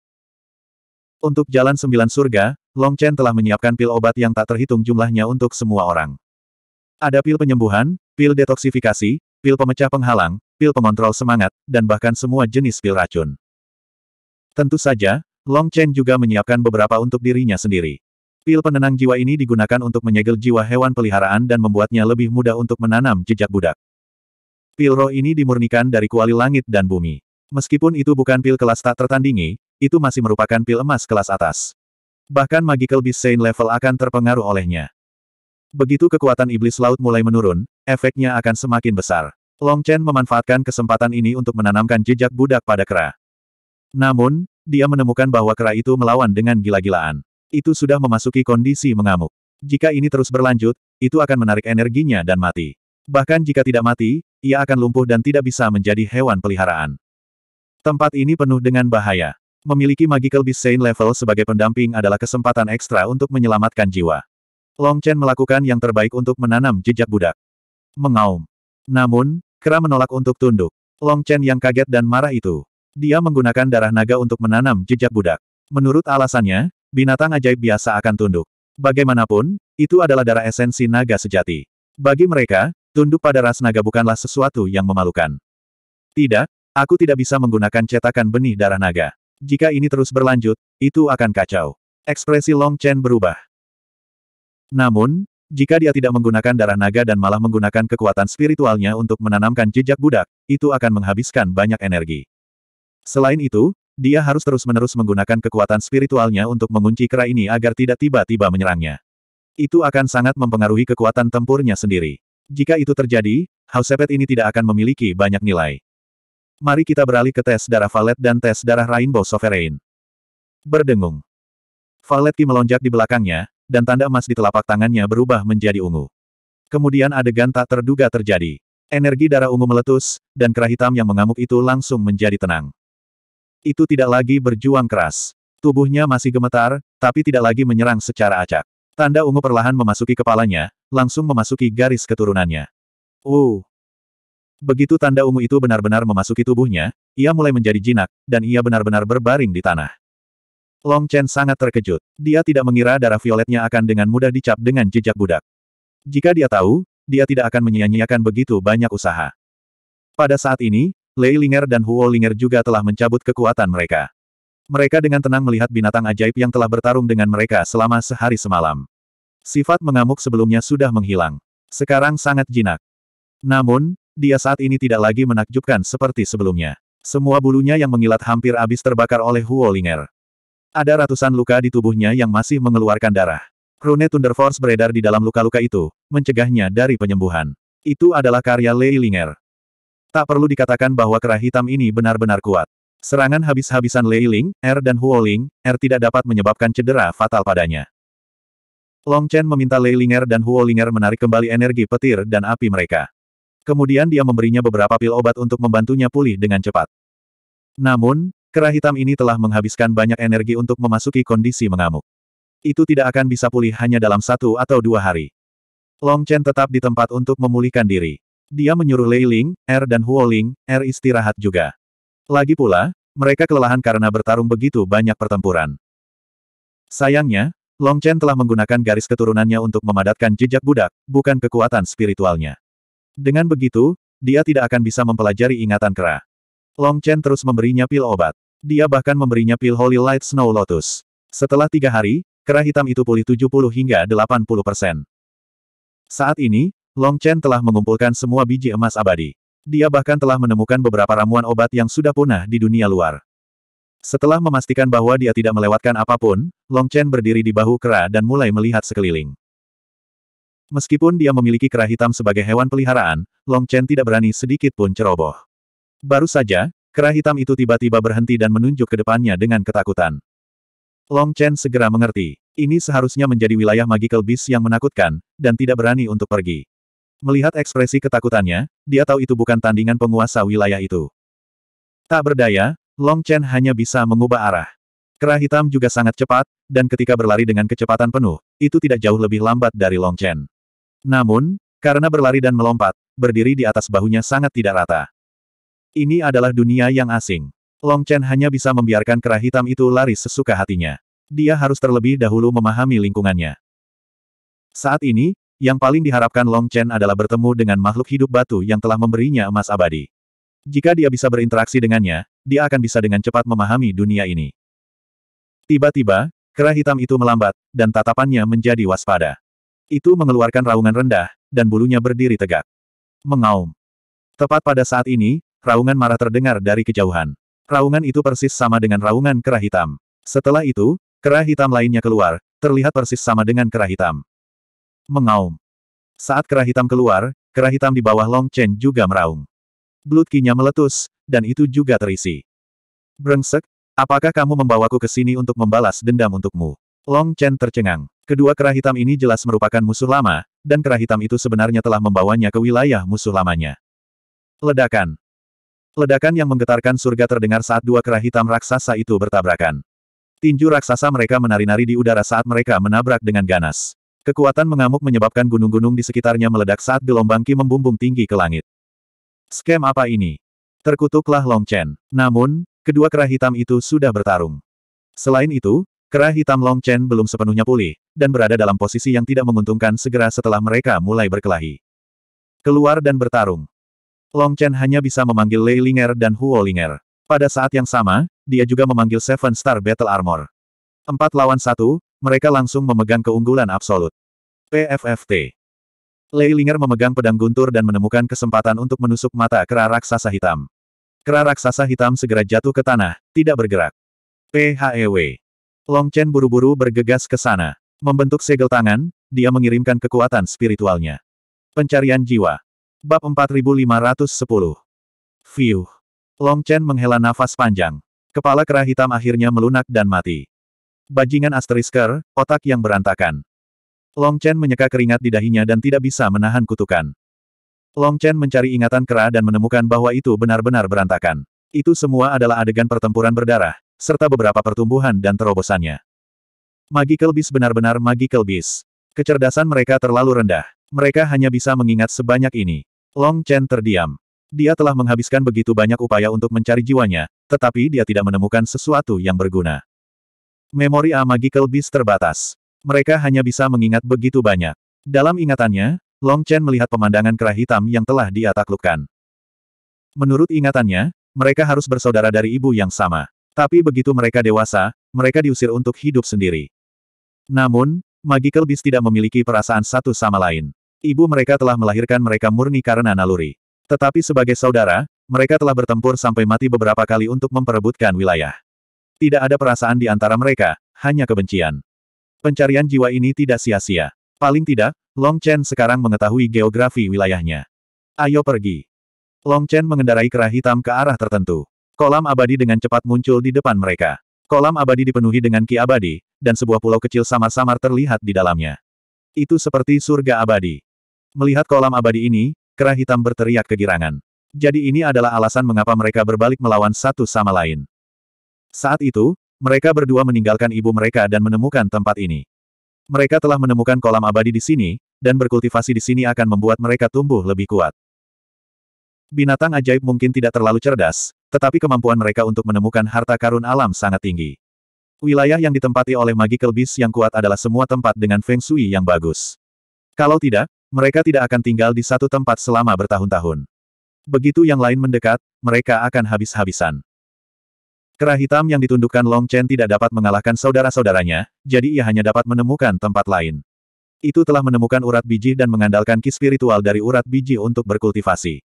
Untuk jalan sembilan surga, Long Chen telah menyiapkan pil obat yang tak terhitung jumlahnya untuk semua orang. Ada pil penyembuhan, pil detoksifikasi, pil pemecah penghalang, pil pengontrol semangat, dan bahkan semua jenis pil racun. Tentu saja, Long Chen juga menyiapkan beberapa untuk dirinya sendiri. Pil penenang jiwa ini digunakan untuk menyegel jiwa hewan peliharaan dan membuatnya lebih mudah untuk menanam jejak budak. Pil roh ini dimurnikan dari kuali langit dan bumi. Meskipun itu bukan pil kelas tak tertandingi, itu masih merupakan pil emas kelas atas. Bahkan Magical Beast Saint level akan terpengaruh olehnya. Begitu kekuatan iblis laut mulai menurun, efeknya akan semakin besar. Long Chen memanfaatkan kesempatan ini untuk menanamkan jejak budak pada kera. Namun, dia menemukan bahwa kera itu melawan dengan gila-gilaan. Itu sudah memasuki kondisi mengamuk. Jika ini terus berlanjut, itu akan menarik energinya dan mati. Bahkan jika tidak mati, ia akan lumpuh dan tidak bisa menjadi hewan peliharaan. Tempat ini penuh dengan bahaya. Memiliki Magical Beast Saint level sebagai pendamping adalah kesempatan ekstra untuk menyelamatkan jiwa. Long Chen melakukan yang terbaik untuk menanam jejak budak. Mengaum. Namun, Kera menolak untuk tunduk. Long Chen yang kaget dan marah itu. Dia menggunakan darah naga untuk menanam jejak budak. Menurut alasannya, binatang ajaib biasa akan tunduk. Bagaimanapun, itu adalah darah esensi naga sejati. Bagi mereka, tunduk pada ras naga bukanlah sesuatu yang memalukan. Tidak, aku tidak bisa menggunakan cetakan benih darah naga. Jika ini terus berlanjut, itu akan kacau. Ekspresi Long Chen berubah. Namun, jika dia tidak menggunakan darah naga dan malah menggunakan kekuatan spiritualnya untuk menanamkan jejak budak, itu akan menghabiskan banyak energi. Selain itu, dia harus terus-menerus menggunakan kekuatan spiritualnya untuk mengunci kera ini agar tidak tiba-tiba menyerangnya. Itu akan sangat mempengaruhi kekuatan tempurnya sendiri. Jika itu terjadi, Sepet ini tidak akan memiliki banyak nilai. Mari kita beralih ke tes darah Valet dan tes darah Rainbow Sovereign. Berdengung. Valet Ki melonjak di belakangnya, dan tanda emas di telapak tangannya berubah menjadi ungu. Kemudian adegan tak terduga terjadi. Energi darah ungu meletus, dan kerah hitam yang mengamuk itu langsung menjadi tenang. Itu tidak lagi berjuang keras. Tubuhnya masih gemetar, tapi tidak lagi menyerang secara acak. Tanda ungu perlahan memasuki kepalanya, langsung memasuki garis keturunannya. Uh. Begitu tanda ungu itu benar-benar memasuki tubuhnya, ia mulai menjadi jinak, dan ia benar-benar berbaring di tanah. Long Chen sangat terkejut. Dia tidak mengira darah violetnya akan dengan mudah dicap dengan jejak budak. Jika dia tahu, dia tidak akan menyia-nyiakan begitu banyak usaha. Pada saat ini, Lei Linger dan Huo Linger juga telah mencabut kekuatan mereka. Mereka dengan tenang melihat binatang ajaib yang telah bertarung dengan mereka selama sehari semalam. Sifat mengamuk sebelumnya sudah menghilang. Sekarang sangat jinak. Namun, dia saat ini tidak lagi menakjubkan seperti sebelumnya. Semua bulunya yang mengilat hampir habis terbakar oleh Huolinger. Ada ratusan luka di tubuhnya yang masih mengeluarkan darah. Rune Thunder Force beredar di dalam luka-luka itu, mencegahnya dari penyembuhan. Itu adalah karya Lei Leilinger. Tak perlu dikatakan bahwa kerah hitam ini benar-benar kuat. Serangan habis-habisan Leiling, R er dan Huoling, R er tidak dapat menyebabkan cedera fatal padanya. Long Chen meminta Lei Linger dan Huo Linger menarik kembali energi petir dan api mereka. Kemudian dia memberinya beberapa pil obat untuk membantunya pulih dengan cepat. Namun, kera hitam ini telah menghabiskan banyak energi untuk memasuki kondisi mengamuk. Itu tidak akan bisa pulih hanya dalam satu atau dua hari. Long Chen tetap di tempat untuk memulihkan diri. Dia menyuruh Lei Ling, Er dan Huo Ling, Er istirahat juga. Lagi pula, mereka kelelahan karena bertarung begitu banyak pertempuran. Sayangnya, Long Chen telah menggunakan garis keturunannya untuk memadatkan jejak budak, bukan kekuatan spiritualnya. Dengan begitu, dia tidak akan bisa mempelajari ingatan kera. Long Chen terus memberinya pil obat. Dia bahkan memberinya pil Holy Light Snow Lotus. Setelah tiga hari, kera hitam itu pulih 70 hingga 80 persen. Saat ini, Long Chen telah mengumpulkan semua biji emas abadi. Dia bahkan telah menemukan beberapa ramuan obat yang sudah punah di dunia luar. Setelah memastikan bahwa dia tidak melewatkan apapun, Long Chen berdiri di bahu kera dan mulai melihat sekeliling. Meskipun dia memiliki kera hitam sebagai hewan peliharaan, Long Chen tidak berani sedikit pun ceroboh. Baru saja, kera hitam itu tiba-tiba berhenti dan menunjuk ke depannya dengan ketakutan. Long Chen segera mengerti. Ini seharusnya menjadi wilayah magical beast yang menakutkan, dan tidak berani untuk pergi. Melihat ekspresi ketakutannya, dia tahu itu bukan tandingan penguasa wilayah itu. Tak berdaya, Long Chen hanya bisa mengubah arah. Kera hitam juga sangat cepat, dan ketika berlari dengan kecepatan penuh, itu tidak jauh lebih lambat dari Long Chen. Namun, karena berlari dan melompat, berdiri di atas bahunya sangat tidak rata. Ini adalah dunia yang asing. Long Chen hanya bisa membiarkan kera hitam itu lari sesuka hatinya. Dia harus terlebih dahulu memahami lingkungannya. Saat ini, yang paling diharapkan Long Chen adalah bertemu dengan makhluk hidup batu yang telah memberinya emas abadi. Jika dia bisa berinteraksi dengannya, dia akan bisa dengan cepat memahami dunia ini. Tiba-tiba, kera hitam itu melambat, dan tatapannya menjadi waspada. Itu mengeluarkan raungan rendah, dan bulunya berdiri tegak. Mengaum. Tepat pada saat ini, raungan marah terdengar dari kejauhan. Raungan itu persis sama dengan raungan kera hitam. Setelah itu, kera hitam lainnya keluar, terlihat persis sama dengan kera hitam. Mengaum. Saat kera hitam keluar, kera hitam di bawah Long Chen juga meraung. Blutkinya meletus, dan itu juga terisi. Brengsek, apakah kamu membawaku ke sini untuk membalas dendam untukmu? Long Chen tercengang. Kedua kera hitam ini jelas merupakan musuh lama, dan kera hitam itu sebenarnya telah membawanya ke wilayah musuh lamanya. Ledakan. Ledakan yang menggetarkan surga terdengar saat dua kera hitam raksasa itu bertabrakan. Tinju raksasa mereka menari-nari di udara saat mereka menabrak dengan ganas. Kekuatan mengamuk menyebabkan gunung-gunung di sekitarnya meledak saat gelombang Ki membumbung tinggi ke langit. Skem apa ini? Terkutuklah Long Chen. Namun, kedua kerah hitam itu sudah bertarung. Selain itu, kerah hitam Long Chen belum sepenuhnya pulih, dan berada dalam posisi yang tidak menguntungkan segera setelah mereka mulai berkelahi. Keluar dan bertarung. Long Chen hanya bisa memanggil Lei Linger dan Huo Linger. Pada saat yang sama, dia juga memanggil Seven Star Battle Armor. Empat lawan satu, mereka langsung memegang keunggulan absolut. PFFT. Lei Linger memegang pedang guntur dan menemukan kesempatan untuk menusuk mata kera raksasa hitam. Kera raksasa hitam segera jatuh ke tanah, tidak bergerak. PHEW. Long Chen buru-buru bergegas ke sana. Membentuk segel tangan, dia mengirimkan kekuatan spiritualnya. Pencarian jiwa. Bab 4510. View. Long Chen menghela nafas panjang. Kepala kera hitam akhirnya melunak dan mati. Bajingan asterisker, otak yang berantakan. Long Chen menyeka keringat di dahinya dan tidak bisa menahan kutukan. Long Chen mencari ingatan kera dan menemukan bahwa itu benar-benar berantakan. Itu semua adalah adegan pertempuran berdarah, serta beberapa pertumbuhan dan terobosannya. Magical Beast benar-benar Magical Beast. Kecerdasan mereka terlalu rendah. Mereka hanya bisa mengingat sebanyak ini. Long Chen terdiam. Dia telah menghabiskan begitu banyak upaya untuk mencari jiwanya, tetapi dia tidak menemukan sesuatu yang berguna. Memori A Magical Beast terbatas. Mereka hanya bisa mengingat begitu banyak. Dalam ingatannya, Long Chen melihat pemandangan kera hitam yang telah dia taklukkan. Menurut ingatannya, mereka harus bersaudara dari ibu yang sama. Tapi begitu mereka dewasa, mereka diusir untuk hidup sendiri. Namun, Magical Beast tidak memiliki perasaan satu sama lain. Ibu mereka telah melahirkan mereka murni karena naluri. Tetapi sebagai saudara, mereka telah bertempur sampai mati beberapa kali untuk memperebutkan wilayah. Tidak ada perasaan di antara mereka, hanya kebencian. Pencarian jiwa ini tidak sia-sia. Paling tidak, Long Chen sekarang mengetahui geografi wilayahnya. Ayo pergi. Long Chen mengendarai kera hitam ke arah tertentu. Kolam abadi dengan cepat muncul di depan mereka. Kolam abadi dipenuhi dengan ki abadi, dan sebuah pulau kecil samar-samar terlihat di dalamnya. Itu seperti surga abadi. Melihat kolam abadi ini, kera hitam berteriak kegirangan. Jadi ini adalah alasan mengapa mereka berbalik melawan satu sama lain. Saat itu, mereka berdua meninggalkan ibu mereka dan menemukan tempat ini. Mereka telah menemukan kolam abadi di sini, dan berkultivasi di sini akan membuat mereka tumbuh lebih kuat. Binatang ajaib mungkin tidak terlalu cerdas, tetapi kemampuan mereka untuk menemukan harta karun alam sangat tinggi. Wilayah yang ditempati oleh magical beast yang kuat adalah semua tempat dengan feng shui yang bagus. Kalau tidak, mereka tidak akan tinggal di satu tempat selama bertahun-tahun. Begitu yang lain mendekat, mereka akan habis-habisan. Kerah hitam yang ditundukkan Long Chen tidak dapat mengalahkan saudara-saudaranya, jadi ia hanya dapat menemukan tempat lain. Itu telah menemukan urat biji dan mengandalkan ki spiritual dari urat biji untuk berkultivasi.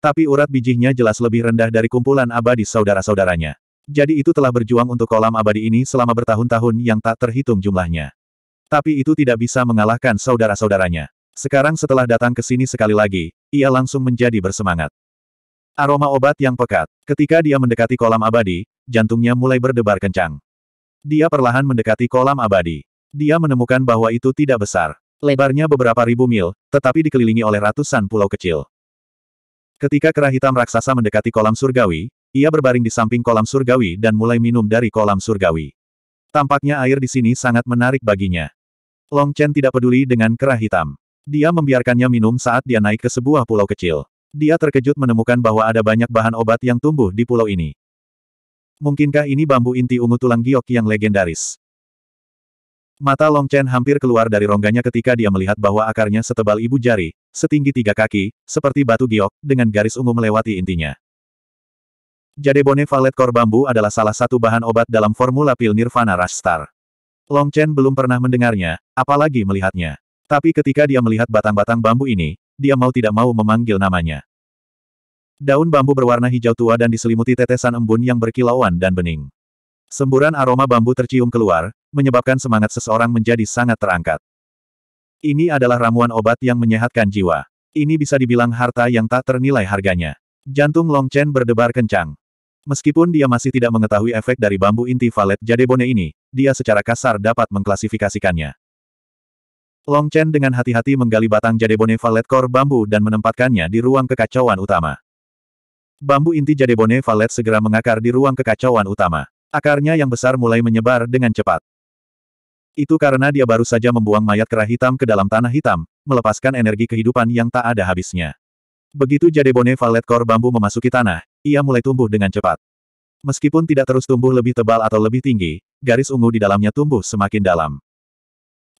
Tapi urat bijinya jelas lebih rendah dari kumpulan abadi saudara-saudaranya. Jadi itu telah berjuang untuk kolam abadi ini selama bertahun-tahun yang tak terhitung jumlahnya. Tapi itu tidak bisa mengalahkan saudara-saudaranya. Sekarang setelah datang ke sini sekali lagi, ia langsung menjadi bersemangat. Aroma obat yang pekat. Ketika dia mendekati kolam abadi, jantungnya mulai berdebar kencang. Dia perlahan mendekati kolam abadi. Dia menemukan bahwa itu tidak besar. Lebarnya beberapa ribu mil, tetapi dikelilingi oleh ratusan pulau kecil. Ketika kera hitam raksasa mendekati kolam surgawi, ia berbaring di samping kolam surgawi dan mulai minum dari kolam surgawi. Tampaknya air di sini sangat menarik baginya. Long Chen tidak peduli dengan kera hitam. Dia membiarkannya minum saat dia naik ke sebuah pulau kecil. Dia terkejut menemukan bahwa ada banyak bahan obat yang tumbuh di pulau ini. Mungkinkah ini bambu inti ungu tulang giok yang legendaris? Mata Long Chen hampir keluar dari rongganya ketika dia melihat bahwa akarnya setebal ibu jari, setinggi tiga kaki, seperti batu giok, dengan garis ungu melewati intinya. Jadebone Valet kor Bambu adalah salah satu bahan obat dalam formula pil Nirvana Rush Star. Long Chen belum pernah mendengarnya, apalagi melihatnya. Tapi ketika dia melihat batang-batang bambu ini, dia mau tidak mau memanggil namanya. Daun bambu berwarna hijau tua dan diselimuti tetesan embun yang berkilauan dan bening. Semburan aroma bambu tercium keluar, menyebabkan semangat seseorang menjadi sangat terangkat. Ini adalah ramuan obat yang menyehatkan jiwa. Ini bisa dibilang harta yang tak ternilai harganya. Jantung Long Chen berdebar kencang. Meskipun dia masih tidak mengetahui efek dari bambu inti valet jadebone ini, dia secara kasar dapat mengklasifikasikannya. Long Chen dengan hati-hati menggali batang jadebone valet kor bambu dan menempatkannya di ruang kekacauan utama. Bambu inti jadebone valet segera mengakar di ruang kekacauan utama. Akarnya yang besar mulai menyebar dengan cepat. Itu karena dia baru saja membuang mayat kera hitam ke dalam tanah hitam, melepaskan energi kehidupan yang tak ada habisnya. Begitu jadebone valet kor bambu memasuki tanah, ia mulai tumbuh dengan cepat. Meskipun tidak terus tumbuh lebih tebal atau lebih tinggi, garis ungu di dalamnya tumbuh semakin dalam.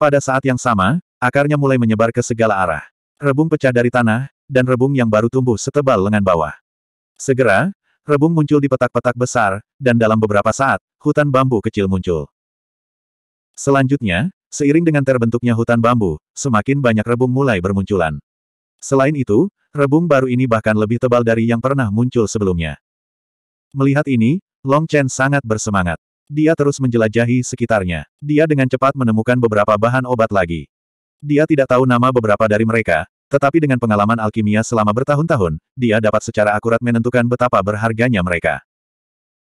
Pada saat yang sama, akarnya mulai menyebar ke segala arah. Rebung pecah dari tanah, dan rebung yang baru tumbuh setebal lengan bawah. Segera, rebung muncul di petak-petak besar, dan dalam beberapa saat, hutan bambu kecil muncul. Selanjutnya, seiring dengan terbentuknya hutan bambu, semakin banyak rebung mulai bermunculan. Selain itu, rebung baru ini bahkan lebih tebal dari yang pernah muncul sebelumnya. Melihat ini, Long Chen sangat bersemangat. Dia terus menjelajahi sekitarnya. Dia dengan cepat menemukan beberapa bahan obat lagi. Dia tidak tahu nama beberapa dari mereka, tetapi dengan pengalaman alkimia selama bertahun-tahun, dia dapat secara akurat menentukan betapa berharganya mereka.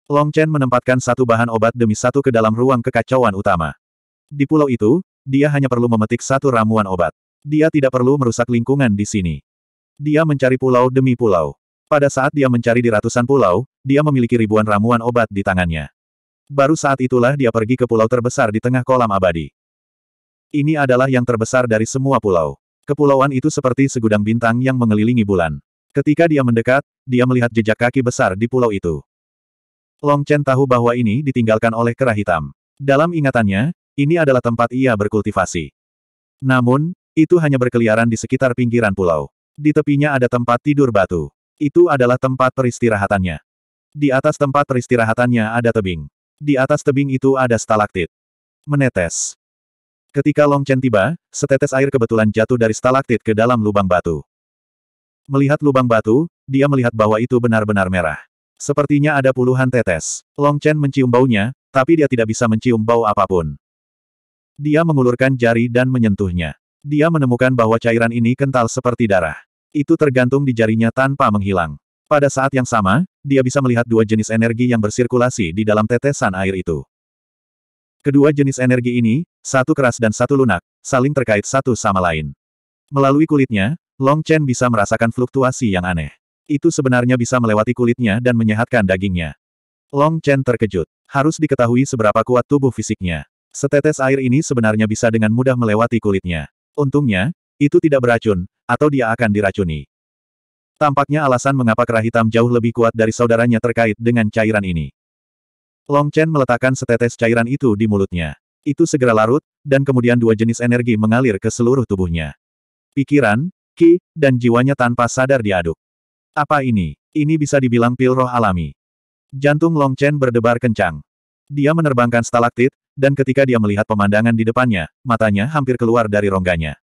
Long Chen menempatkan satu bahan obat demi satu ke dalam ruang kekacauan utama. Di pulau itu, dia hanya perlu memetik satu ramuan obat. Dia tidak perlu merusak lingkungan di sini. Dia mencari pulau demi pulau. Pada saat dia mencari di ratusan pulau, dia memiliki ribuan ramuan obat di tangannya. Baru saat itulah dia pergi ke pulau terbesar di tengah kolam abadi. Ini adalah yang terbesar dari semua pulau. Kepulauan itu seperti segudang bintang yang mengelilingi bulan. Ketika dia mendekat, dia melihat jejak kaki besar di pulau itu. Long Chen tahu bahwa ini ditinggalkan oleh kera hitam. Dalam ingatannya, ini adalah tempat ia berkultivasi. Namun, itu hanya berkeliaran di sekitar pinggiran pulau. Di tepinya ada tempat tidur batu. Itu adalah tempat peristirahatannya. Di atas tempat peristirahatannya ada tebing. Di atas tebing itu ada stalaktit. Menetes. Ketika Long Chen tiba, setetes air kebetulan jatuh dari stalaktit ke dalam lubang batu. Melihat lubang batu, dia melihat bahwa itu benar-benar merah. Sepertinya ada puluhan tetes. Long Chen mencium baunya, tapi dia tidak bisa mencium bau apapun. Dia mengulurkan jari dan menyentuhnya. Dia menemukan bahwa cairan ini kental seperti darah. Itu tergantung di jarinya tanpa menghilang. Pada saat yang sama, dia bisa melihat dua jenis energi yang bersirkulasi di dalam tetesan air itu. Kedua jenis energi ini, satu keras dan satu lunak, saling terkait satu sama lain. Melalui kulitnya, Long Chen bisa merasakan fluktuasi yang aneh. Itu sebenarnya bisa melewati kulitnya dan menyehatkan dagingnya. Long Chen terkejut. Harus diketahui seberapa kuat tubuh fisiknya. Setetes air ini sebenarnya bisa dengan mudah melewati kulitnya. Untungnya, itu tidak beracun, atau dia akan diracuni. Tampaknya alasan mengapa kerah hitam jauh lebih kuat dari saudaranya terkait dengan cairan ini. Long Chen meletakkan setetes cairan itu di mulutnya. Itu segera larut, dan kemudian dua jenis energi mengalir ke seluruh tubuhnya. Pikiran, ki, dan jiwanya tanpa sadar diaduk. Apa ini? Ini bisa dibilang pil roh alami. Jantung Long Chen berdebar kencang. Dia menerbangkan stalaktit, dan ketika dia melihat pemandangan di depannya, matanya hampir keluar dari rongganya.